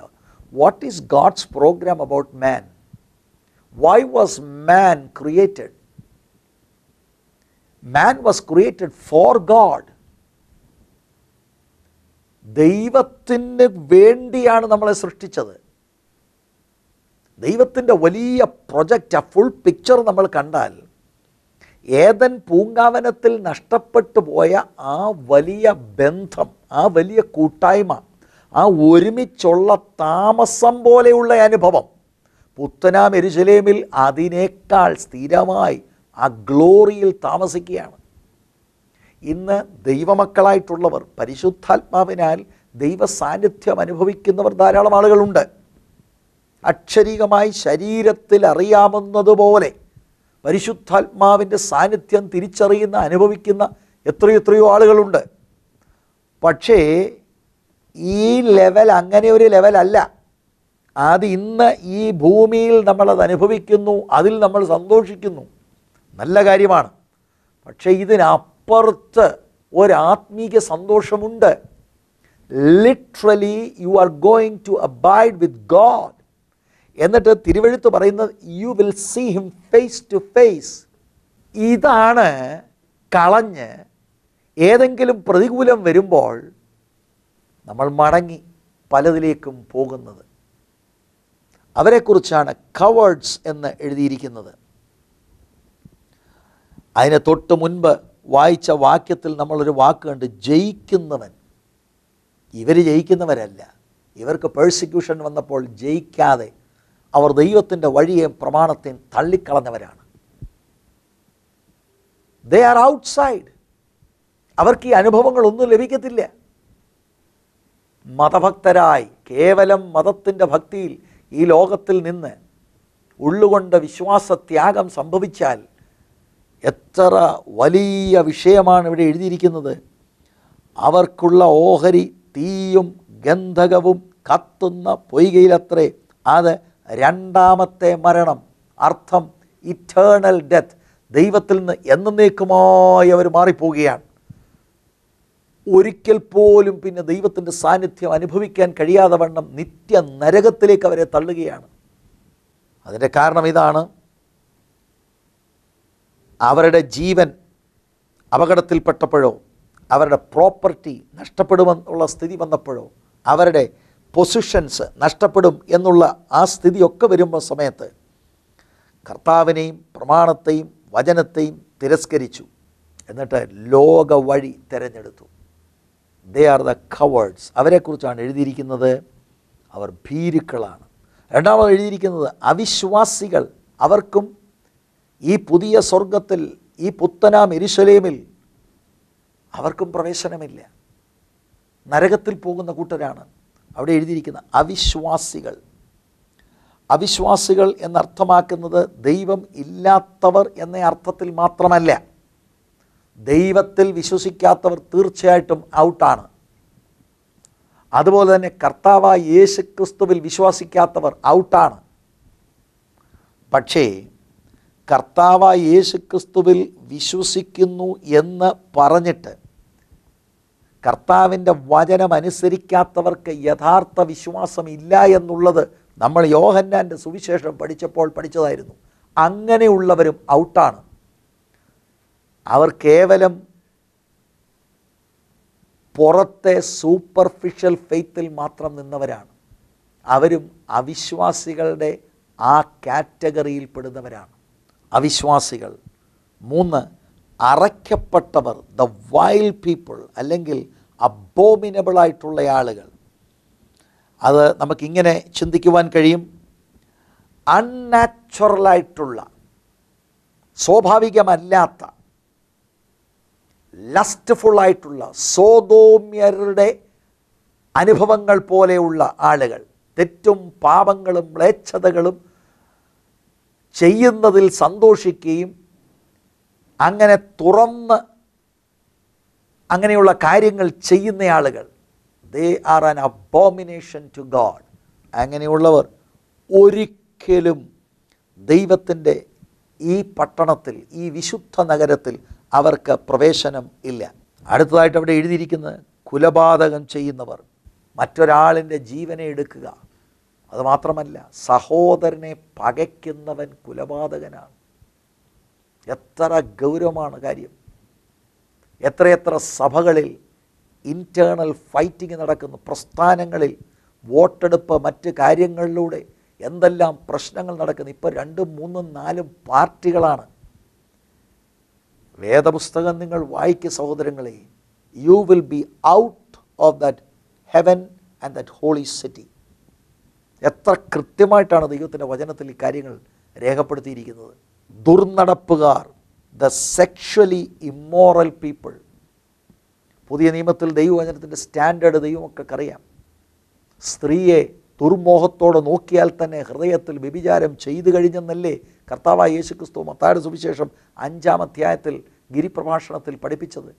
what is God's program about man why was man created man was created for God ദൈവത്തിന് വേണ്ടിയാണ് നമ്മളെ സൃഷ്ടിച്ചത് ദൈവത്തിൻ്റെ വലിയ പ്രൊജക്റ്റ് ആ ഫുൾ പിക്ചർ നമ്മൾ കണ്ടാൽ ഏതൻ പൂങ്കാവനത്തിൽ നഷ്ടപ്പെട്ടു പോയ ആ വലിയ ബന്ധം ആ വലിയ കൂട്ടായ്മ ആ ഒരുമിച്ചുള്ള താമസം പോലെയുള്ള അനുഭവം പുത്തനാം എരിശലേമിൽ അതിനേക്കാൾ സ്ഥിരമായി ആ ഗ്ലോറിയിൽ താമസിക്കുകയാണ് ഇന്ന് ദൈവമക്കളായിട്ടുള്ളവർ പരിശുദ്ധാത്മാവിനാൽ ദൈവ സാന്നിധ്യം അനുഭവിക്കുന്നവർ ധാരാളം ആളുകളുണ്ട് അക്ഷരീകമായി ശരീരത്തിൽ അറിയാവുന്നതുപോലെ പരിശുദ്ധാത്മാവിൻ്റെ സാന്നിധ്യം തിരിച്ചറിയുന്ന അനുഭവിക്കുന്ന എത്രയെത്രയോ ആളുകളുണ്ട് പക്ഷേ ഈ ലെവൽ അങ്ങനെ ഒരു ലെവലല്ല അത് ഇന്ന് ഈ ഭൂമിയിൽ നമ്മളത് അനുഭവിക്കുന്നു അതിൽ നമ്മൾ സന്തോഷിക്കുന്നു നല്ല കാര്യമാണ് പക്ഷേ ഇതിനാ അപ്പുറത്ത് ഒരാത്മീക സന്തോഷമുണ്ട് literally you are going to abide with God എന്നിട്ട് തിരുവഴുത്ത് പറയുന്നത് you will see him face to face ഇതാണ് കളഞ്ഞ് ഏതെങ്കിലും പ്രതികൂലം വരുമ്പോൾ നമ്മൾ മടങ്ങി പലതിലേക്കും പോകുന്നത് അവരെക്കുറിച്ചാണ് കവേഡ്സ് എന്ന് എഴുതിയിരിക്കുന്നത് അതിന് തൊട്ട് മുൻപ് വായിച്ച വാക്യത്തിൽ നമ്മളൊരു വാക്ക് കണ്ട് ജയിക്കുന്നവൻ ഇവർ ജയിക്കുന്നവരല്ല ഇവർക്ക് പേഴ്സിക്യൂഷൻ വന്നപ്പോൾ ജയിക്കാതെ അവർ ദൈവത്തിൻ്റെ വഴിയെയും പ്രമാണത്തെയും തള്ളിക്കളഞ്ഞവരാണ് ദേ ആർ ഔട്ട്സൈഡ് അവർക്ക് ഈ അനുഭവങ്ങളൊന്നും ലഭിക്കത്തില്ല മതഭക്തരായി കേവലം മതത്തിൻ്റെ ഭക്തിയിൽ ഈ ലോകത്തിൽ നിന്ന് ഉള്ളുകൊണ്ട് വിശ്വാസത്യാഗം സംഭവിച്ചാൽ എത്ര വലിയ വിഷയമാണ് ഇവിടെ എഴുതിയിരിക്കുന്നത് അവർക്കുള്ള ഓഹരി തീയും ഗന്ധകവും കത്തുന്ന പൊയ്കയിലത്രേ അത് രണ്ടാമത്തെ മരണം അർത്ഥം ഇറ്റേണൽ ഡെത്ത് ദൈവത്തിൽ നിന്ന് എന്നേക്കുമായി അവർ മാറിപ്പോവുകയാണ് ഒരിക്കൽ പോലും പിന്നെ ദൈവത്തിൻ്റെ സാന്നിധ്യം അനുഭവിക്കാൻ കഴിയാതെ വണ്ണം നിത്യ നരകത്തിലേക്ക് അവരെ തള്ളുകയാണ് അതിൻ്റെ കാരണം ഇതാണ് അവരുടെ ജീവൻ അപകടത്തിൽപ്പെട്ടപ്പോഴോ അവരുടെ പ്രോപ്പർട്ടി നഷ്ടപ്പെടുമെന്നുള്ള സ്ഥിതി വന്നപ്പോഴോ അവരുടെ പൊസിഷൻസ് നഷ്ടപ്പെടും എന്നുള്ള ആ സ്ഥിതിയൊക്കെ വരുമ്പോൾ സമയത്ത് കർത്താവിനെയും പ്രമാണത്തെയും വചനത്തെയും തിരസ്കരിച്ചു എന്നിട്ട് ലോക വഴി തിരഞ്ഞെടുത്തു ദേ ആർ ദ കവേഴ്സ് അവരെക്കുറിച്ചാണ് എഴുതിയിരിക്കുന്നത് അവർ ഭീരുക്കളാണ് രണ്ടാമത് എഴുതിയിരിക്കുന്നത് അവിശ്വാസികൾ അവർക്കും ഈ പുതിയ സ്വർഗത്തിൽ ഈ പുത്തനാം ഇരിശലേമിൽ അവർക്കും പ്രവേശനമില്ല നരകത്തിൽ പോകുന്ന കൂട്ടരാണ് അവിടെ എഴുതിയിരിക്കുന്ന അവിശ്വാസികൾ അവിശ്വാസികൾ എന്നർത്ഥമാക്കുന്നത് ദൈവം ഇല്ലാത്തവർ എന്ന അർത്ഥത്തിൽ മാത്രമല്ല ദൈവത്തിൽ വിശ്വസിക്കാത്തവർ തീർച്ചയായിട്ടും ഔട്ടാണ് അതുപോലെ തന്നെ കർത്താവായ യേശു ക്രിസ്തുവിൽ വിശ്വസിക്കാത്തവർ ഔട്ടാണ് പക്ഷേ കർത്താവ യേശു ക്രിസ്തുവിൽ വിശ്വസിക്കുന്നു എന്ന് പറഞ്ഞിട്ട് കർത്താവിൻ്റെ വചനമനുസരിക്കാത്തവർക്ക് യഥാർത്ഥ വിശ്വാസം ഇല്ല എന്നുള്ളത് നമ്മൾ യോഹന്നാൻ്റെ സുവിശേഷം പഠിച്ചപ്പോൾ പഠിച്ചതായിരുന്നു അങ്ങനെയുള്ളവരും ഔട്ടാണ് അവർ കേവലം പുറത്തെ സൂപ്പർഫിഷ്യൽ ഫെയ്ത്തിൽ മാത്രം നിന്നവരാണ് അവരും അവിശ്വാസികളുടെ ആ കാറ്റഗറിയിൽപ്പെടുന്നവരാണ് അവിശ്വാസികൾ മൂന്ന് അറയ്ക്കപ്പെട്ടവർ ദ വൈൽഡ് പീപ്പിൾ അല്ലെങ്കിൽ അബോമിനബിളായിട്ടുള്ള ആളുകൾ അത് നമുക്കിങ്ങനെ ചിന്തിക്കുവാൻ കഴിയും അൺനാച്ചുറലായിട്ടുള്ള സ്വാഭാവികമല്ലാത്ത ലസ്റ്റ്ഫുള്ളായിട്ടുള്ള സോതോമ്യരുടെ അനുഭവങ്ങൾ പോലെയുള്ള ആളുകൾ തെറ്റും പാപങ്ങളും മ്ലേച്ഛതകളും ചെയ്യുന്നതിൽ സന്തോഷിക്കുകയും അങ്ങനെ തുറന്ന് അങ്ങനെയുള്ള കാര്യങ്ങൾ ചെയ്യുന്ന ആളുകൾ they are an abomination to God അങ്ങനെയുള്ളവർ ഒരിക്കലും ദൈവത്തിൻ്റെ ഈ പട്ടണത്തിൽ ഈ വിശുദ്ധ നഗരത്തിൽ അവർക്ക് പ്രവേശനം ഇല്ല അടുത്തതായിട്ട് അവിടെ എഴുതിയിരിക്കുന്നത് കുലപാതകം ചെയ്യുന്നവർ മറ്റൊരാളിൻ്റെ ജീവനെ എടുക്കുക അതുമാത്രമല്ല സഹോദരനെ പകയ്ക്കുന്നവൻ കുലപാതകനാണ് എത്ര ഗൗരവമാണ് കാര്യം എത്രയെത്ര സഭകളിൽ ഇൻറ്റേണൽ ഫൈറ്റിംഗ് നടക്കുന്നു പ്രസ്ഥാനങ്ങളിൽ വോട്ടെടുപ്പ് മറ്റ് കാര്യങ്ങളിലൂടെ എന്തെല്ലാം പ്രശ്നങ്ങൾ നടക്കുന്നു ഇപ്പോൾ രണ്ടും മൂന്നും നാലും പാർട്ടികളാണ് വേദപുസ്തകം നിങ്ങൾ വായിക്കുക സഹോദരങ്ങളെ you will be out of that heaven and that holy city എത്ര കൃത്യമായിട്ടാണ് ദൈവത്തിൻ്റെ വചനത്തിൽ ഈ കാര്യങ്ങൾ രേഖപ്പെടുത്തിയിരിക്കുന്നത് ദുർനടപ്പുകാർ ദ സെക്ഷലി ഇമ്മോറൽ പീപ്പിൾ പുതിയ നിയമത്തിൽ ദൈവവചനത്തിൻ്റെ സ്റ്റാൻഡേർഡ് ദൈവമൊക്കെ സ്ത്രീയെ ദുർമോഹത്തോടെ നോക്കിയാൽ തന്നെ ഹൃദയത്തിൽ വ്യഭിചാരം ചെയ്തു കഴിഞ്ഞെന്നല്ലേ കർത്താവായ യേശുക്രിസ്തു മത്താട് സുവിശേഷം അഞ്ചാം അധ്യായത്തിൽ ഗിരിപ്രഭാഷണത്തിൽ പഠിപ്പിച്ചത്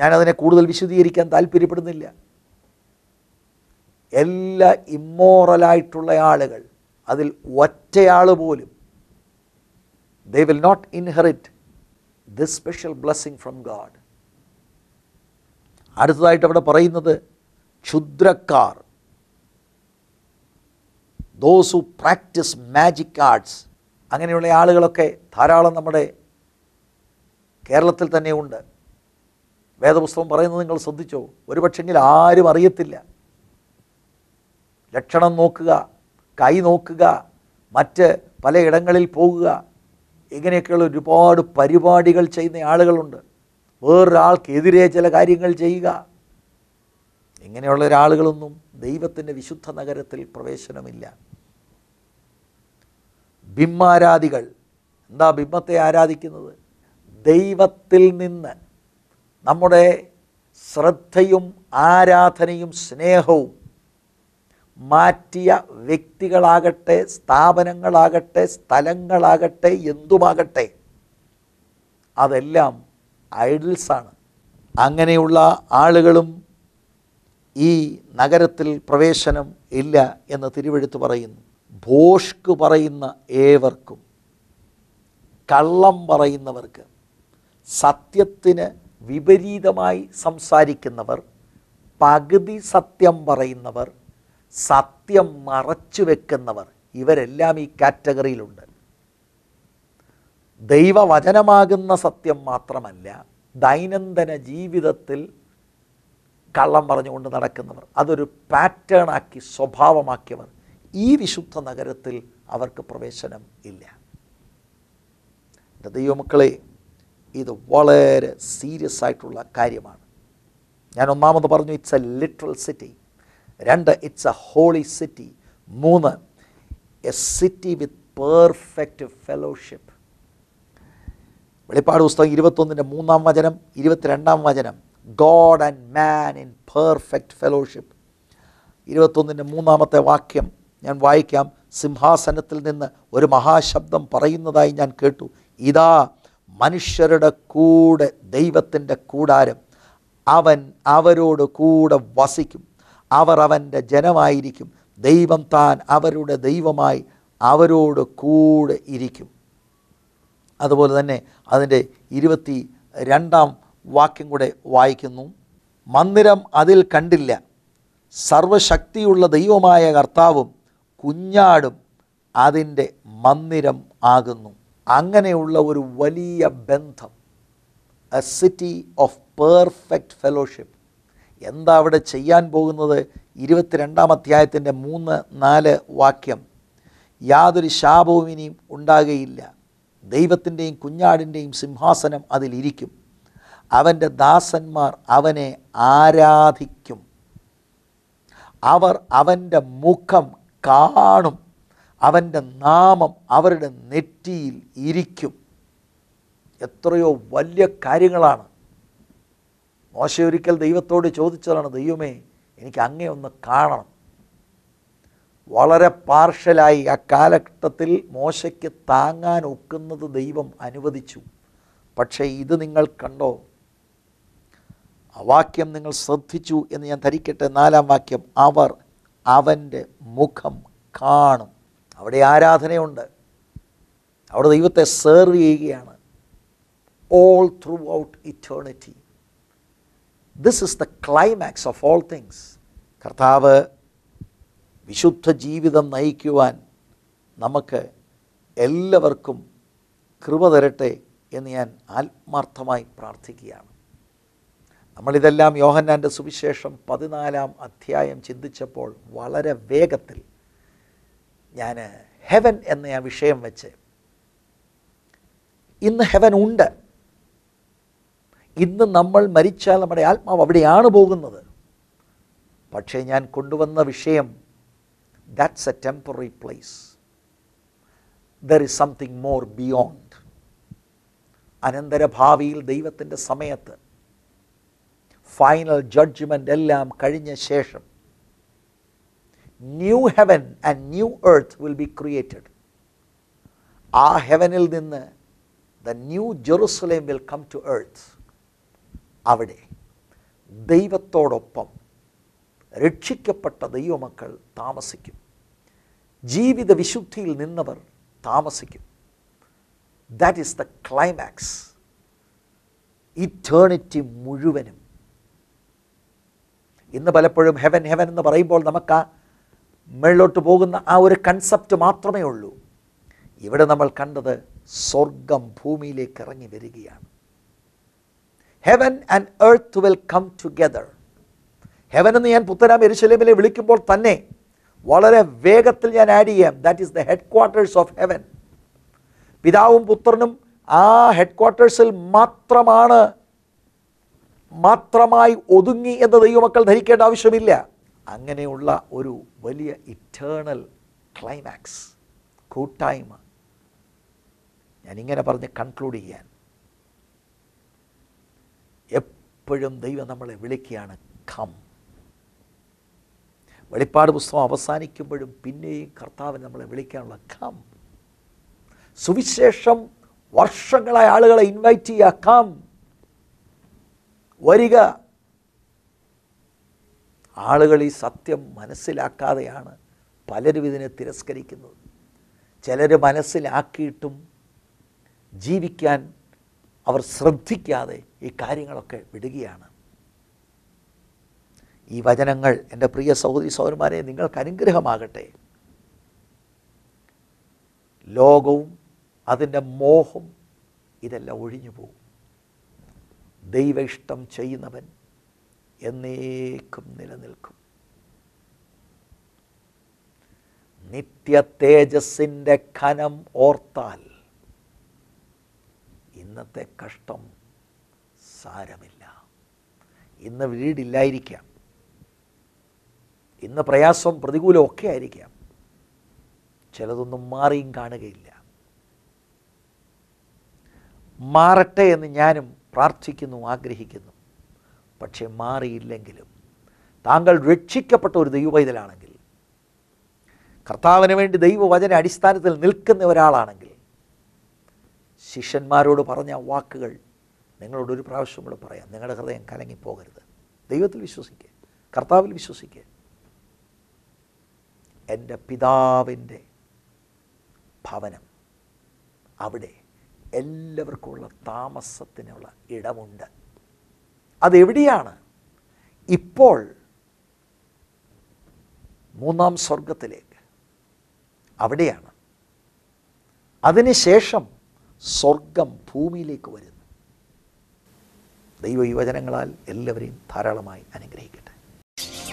ഞാനതിനെ കൂടുതൽ വിശദീകരിക്കാൻ താല്പര്യപ്പെടുന്നില്ല എല്ലാ ഇമ്മോറലായിട്ടുള്ള ആളുകൾ അതിൽ ഒറ്റയാൾ പോലും they will not inherit this special blessing from God അടുത്തതായിട്ട് അവിടെ പറയുന്നത് ക്ഷുദ്രക്കാർ those who practice magic arts അങ്ങനെയുള്ള ആളുകളൊക്കെ ധാരാളം നമ്മുടെ കേരളത്തിൽ തന്നെയുണ്ട് വേദപുസ്തകം പറയുന്നത് നിങ്ങൾ ശ്രദ്ധിച്ചോ ഒരു പക്ഷെങ്കിൽ ആരും അറിയത്തില്ല ലക്ഷണം നോക്കുക കൈ നോക്കുക മറ്റ് പലയിടങ്ങളിൽ പോകുക ഇങ്ങനെയൊക്കെയുള്ള ഒരുപാട് പരിപാടികൾ ചെയ്യുന്ന ആളുകളുണ്ട് വേറൊരാൾക്കെതിരെ ചില കാര്യങ്ങൾ ചെയ്യുക ഇങ്ങനെയുള്ള ഒരാളുകളൊന്നും ദൈവത്തിൻ്റെ വിശുദ്ധ നഗരത്തിൽ പ്രവേശനമില്ല ബിംബാരാധികൾ എന്താ ബിംബത്തെ ആരാധിക്കുന്നത് ദൈവത്തിൽ നിന്ന് നമ്മുടെ ശ്രദ്ധയും ആരാധനയും സ്നേഹവും മാറ്റിയ വ്യക്തികളാകട്ടെ സ്ഥാപനങ്ങളാകട്ടെ സ്ഥലങ്ങളാകട്ടെ എന്തുമാകട്ടെ അതെല്ലാം ഐഡിൽസാണ് അങ്ങനെയുള്ള ആളുകളും ഈ നഗരത്തിൽ പ്രവേശനം ഇല്ല എന്ന് തിരുവെഴുത്ത് പറയുന്നു ഭോഷ്ക്ക് പറയുന്ന ഏവർക്കും കള്ളം പറയുന്നവർക്ക് സത്യത്തിന് വിപരീതമായി സംസാരിക്കുന്നവർ പകുതി സത്യം പറയുന്നവർ സത്യം മറച്ചു വെക്കുന്നവർ ഇവരെല്ലാം ഈ കാറ്റഗറിയിലുണ്ട് ദൈവവചനമാകുന്ന സത്യം മാത്രമല്ല ദൈനംദിന ജീവിതത്തിൽ കള്ളം പറഞ്ഞുകൊണ്ട് നടക്കുന്നവർ അതൊരു പാറ്റേണാക്കി സ്വഭാവമാക്കിയവർ ഈ വിശുദ്ധ നഗരത്തിൽ അവർക്ക് പ്രവേശനം ഇല്ല എൻ്റെ ദൈവമക്കളെ ഇത് വളരെ സീരിയസ് ആയിട്ടുള്ള കാര്യമാണ് ഞാൻ ഒന്നാമത് പറഞ്ഞു ഇറ്റ്സ് എ ലിറ്ററൽ സിറ്റി രണ്ട് ഇറ്റ്സ് എ ഹോളി സിറ്റി മൂന്ന് a city with perfect fellowship വെളിപ്പാട് പുസ്തകം ഇരുപത്തൊന്നിൻ്റെ മൂന്നാം വചനം ഇരുപത്തിരണ്ടാം വചനം God and man in perfect fellowship ഇരുപത്തൊന്നിൻ്റെ മൂന്നാമത്തെ വാക്യം ഞാൻ വായിക്കാം സിംഹാസനത്തിൽ നിന്ന് ഒരു മഹാശബ്ദം പറയുന്നതായി ഞാൻ കേട്ടു ഇതാ മനുഷ്യരുടെ കൂടെ ദൈവത്തിൻ്റെ കൂടാരം അവൻ അവരോട് കൂടെ വസിക്കും അവർ അവൻ്റെ ജനമായിരിക്കും ദൈവം താൻ അവരുടെ ദൈവമായി അവരോട് കൂടെ ഇരിക്കും അതുപോലെ തന്നെ അതിൻ്റെ ഇരുപത്തി രണ്ടാം വാക്യം കൂടെ വായിക്കുന്നു മന്ദിരം അതിൽ കണ്ടില്ല സർവശക്തിയുള്ള ദൈവമായ കർത്താവും കുഞ്ഞാടും അതിൻ്റെ മന്ദിരം ആകുന്നു അങ്ങനെയുള്ള ഒരു വലിയ ബന്ധം a city of perfect fellowship എന്താ അവിടെ ചെയ്യാൻ പോകുന്നത് ഇരുപത്തിരണ്ടാം അധ്യായത്തിൻ്റെ മൂന്ന് നാല് വാക്യം യാതൊരു ശാപവും ഇനിയും ഉണ്ടാകുകയില്ല ദൈവത്തിൻ്റെയും കുഞ്ഞാടിൻ്റെയും സിംഹാസനം അതിലിരിക്കും അവൻ്റെ ദാസന്മാർ അവനെ ആരാധിക്കും അവർ അവൻ്റെ മുഖം കാണും അവൻ്റെ നാമം അവരുടെ നെറ്റിയിൽ ഇരിക്കും എത്രയോ വലിയ കാര്യങ്ങളാണ് മോശ ഒരിക്കൽ ദൈവത്തോട് ചോദിച്ചതാണ് ദൈവമേ എനിക്ക് അങ്ങേ ഒന്ന് കാണണം വളരെ പാർഷ്യലായി ആ കാലഘട്ടത്തിൽ മോശയ്ക്ക് താങ്ങാൻ ഒക്കുന്നത് ദൈവം അനുവദിച്ചു പക്ഷേ ഇത് നിങ്ങൾ കണ്ടോ ആ വാക്യം നിങ്ങൾ ശ്രദ്ധിച്ചു എന്ന് ഞാൻ ധരിക്കട്ടെ നാലാം വാക്യം അവർ അവൻ്റെ മുഖം കാണും അവിടെ ആരാധനയുണ്ട് അവിടെ ദൈവത്തെ സേർവ് ചെയ്യുകയാണ് all throughout eternity this is the climax of all things കർത്താവ് വിശുദ്ധ ജീവിതം നയിക്കുവാൻ നമുക്ക് എല്ലാവർക്കും കൃപ തരട്ടെ എന്ന് ഞാൻ ആത്മാർത്ഥമായി പ്രാർത്ഥിക്കുകയാണ് നമ്മളിതെല്ലാം യോഹന്നാൻ്റെ സുവിശേഷം പതിനാലാം അധ്യായം ചിന്തിച്ചപ്പോൾ വളരെ വേഗത്തിൽ ഞാൻ ഹെവൻ എന്ന ആ വിഷയം വെച്ച് ഇന്ന് ഹെവൻ ഉണ്ട് ഇന്ന് നമ്മൾ മരിച്ചാൽ നമ്മുടെ ആത്മാവ് അവിടെയാണ് പോകുന്നത് പക്ഷേ ഞാൻ കൊണ്ടുവന്ന വിഷയം that's a temporary place there is something more beyond അനന്തരഭാവിയിൽ ദൈവത്തിൻ്റെ സമയത്ത് ഫൈനൽ ജഡ്ജ്മെൻ്റ് എല്ലാം കഴിഞ്ഞ ശേഷം new heaven and new earth will be created ആ ഹെവനിൽ നിന്ന് the new Jerusalem will come to earth അവിടെ ദൈവത്തോടൊപ്പം രക്ഷിക്കപ്പെട്ട ദൈവമക്കൾ താമസിക്കും ജീവിത വിശുദ്ധിയിൽ നിന്നവർ താമസിക്കും that is the climax eternity മുഴുവനും ഇന്ന് പലപ്പോഴും ഹെവൻ ഹെവൻ എന്ന് പറയുമ്പോൾ നമുക്ക് ആ പോകുന്ന ആ ഒരു കൺസെപ്റ്റ് മാത്രമേ ഉള്ളൂ ഇവിടെ നമ്മൾ കണ്ടത് സ്വർഗം ഭൂമിയിലേക്ക് ഇറങ്ങി വരികയാണ് heaven and earth will come together heaven എന്ന് ഞാൻ പുത്തനാം എരിശലേമിലെ വിളിക്കുമ്പോൾ തന്നെ വളരെ വേഗത്തിൽ ഞാൻ ആഡ് ചെയ്യാം that is the headquarters of heaven പിതാവും പുത്രനും ആ ഹെഡ് ക്വാർട്ടേഴ്സിൽ മാത്രമാണ് മാത്രമായി ഒതുങ്ങി എന്ന ദൈവമക്കൾ ധരിക്കേണ്ട ആവശ്യമില്ല അങ്ങനെയുള്ള ഒരു വലിയ ഇറ്റേണൽ ക്ലൈമാക്സ് കൂട്ടായ്മ ഞാനിങ്ങനെ പറഞ്ഞ് കൺക്ലൂഡ് ചെയ്യാൻ ഇപ്പോഴും ദൈവം നമ്മളെ വിളിക്കുകയാണ് കം വെളിപ്പാട് പുസ്തകം അവസാനിക്കുമ്പോഴും പിന്നെയും കർത്താവിന് നമ്മളെ വിളിക്കാനുള്ള കം സുവിശേഷം വർഷങ്ങളായ ആളുകളെ ഇൻവൈറ്റ് ചെയ്യുക കം വരിക ആളുകൾ ഈ സത്യം മനസ്സിലാക്കാതെയാണ് പലരും ഇതിനെ തിരസ്കരിക്കുന്നത് ചിലർ മനസ്സിലാക്കിയിട്ടും ജീവിക്കാൻ അവർ ശ്രദ്ധിക്കാതെ ഈ കാര്യങ്ങളൊക്കെ വിടുകയാണ് ഈ വചനങ്ങൾ എൻ്റെ പ്രിയ സഹോദരി സഹോദരന്മാരെ നിങ്ങൾക്ക് അനുഗ്രഹമാകട്ടെ ലോകവും അതിൻ്റെ മോഹം ഇതെല്ലാം ഒഴിഞ്ഞു പോകും ദൈവ ഇഷ്ടം ചെയ്യുന്നവൻ എന്നേക്കും നിലനിൽക്കും നിത്യ തേജസ്സിൻ്റെ ഖനം ഓർത്താൽ ഇന്നത്തെ കഷ്ടം സാരമില്ല ഇന്ന് വീടില്ലായിരിക്കാം ഇന്ന് പ്രയാസം പ്രതികൂലമൊക്കെ ആയിരിക്കാം ചിലതൊന്നും മാറിയും കാണുകയില്ല മാറട്ടെ എന്ന് ഞാനും പ്രാർത്ഥിക്കുന്നു ആഗ്രഹിക്കുന്നു പക്ഷേ മാറിയില്ലെങ്കിലും താങ്കൾ രക്ഷിക്കപ്പെട്ട ഒരു ദൈവപൈതലാണെങ്കിൽ കർത്താവിന് വേണ്ടി ദൈവവചന അടിസ്ഥാനത്തിൽ നിൽക്കുന്ന ഒരാളാണെങ്കിൽ ശിഷ്യന്മാരോട് പറഞ്ഞ വാക്കുകൾ നിങ്ങളോട് ഒരു പ്രാവശ്യം കൂടെ പറയാം നിങ്ങളുടെ ഹൃദയം കലങ്ങിപ്പോകരുത് ദൈവത്തിൽ വിശ്വസിക്കുക കർത്താവിൽ വിശ്വസിക്കുക എൻ്റെ പിതാവിൻ്റെ ഭവനം അവിടെ എല്ലാവർക്കുമുള്ള താമസത്തിനുള്ള ഇടമുണ്ട് അതെവിടെയാണ് ഇപ്പോൾ മൂന്നാം സ്വർഗത്തിലേക്ക് അവിടെയാണ് അതിനുശേഷം സ്വർഗം ഭൂമിയിലേക്ക് വരുന്നു ദൈവ യുവജനങ്ങളാൽ എല്ലാവരെയും ധാരാളമായി അനുഗ്രഹിക്കട്ടെ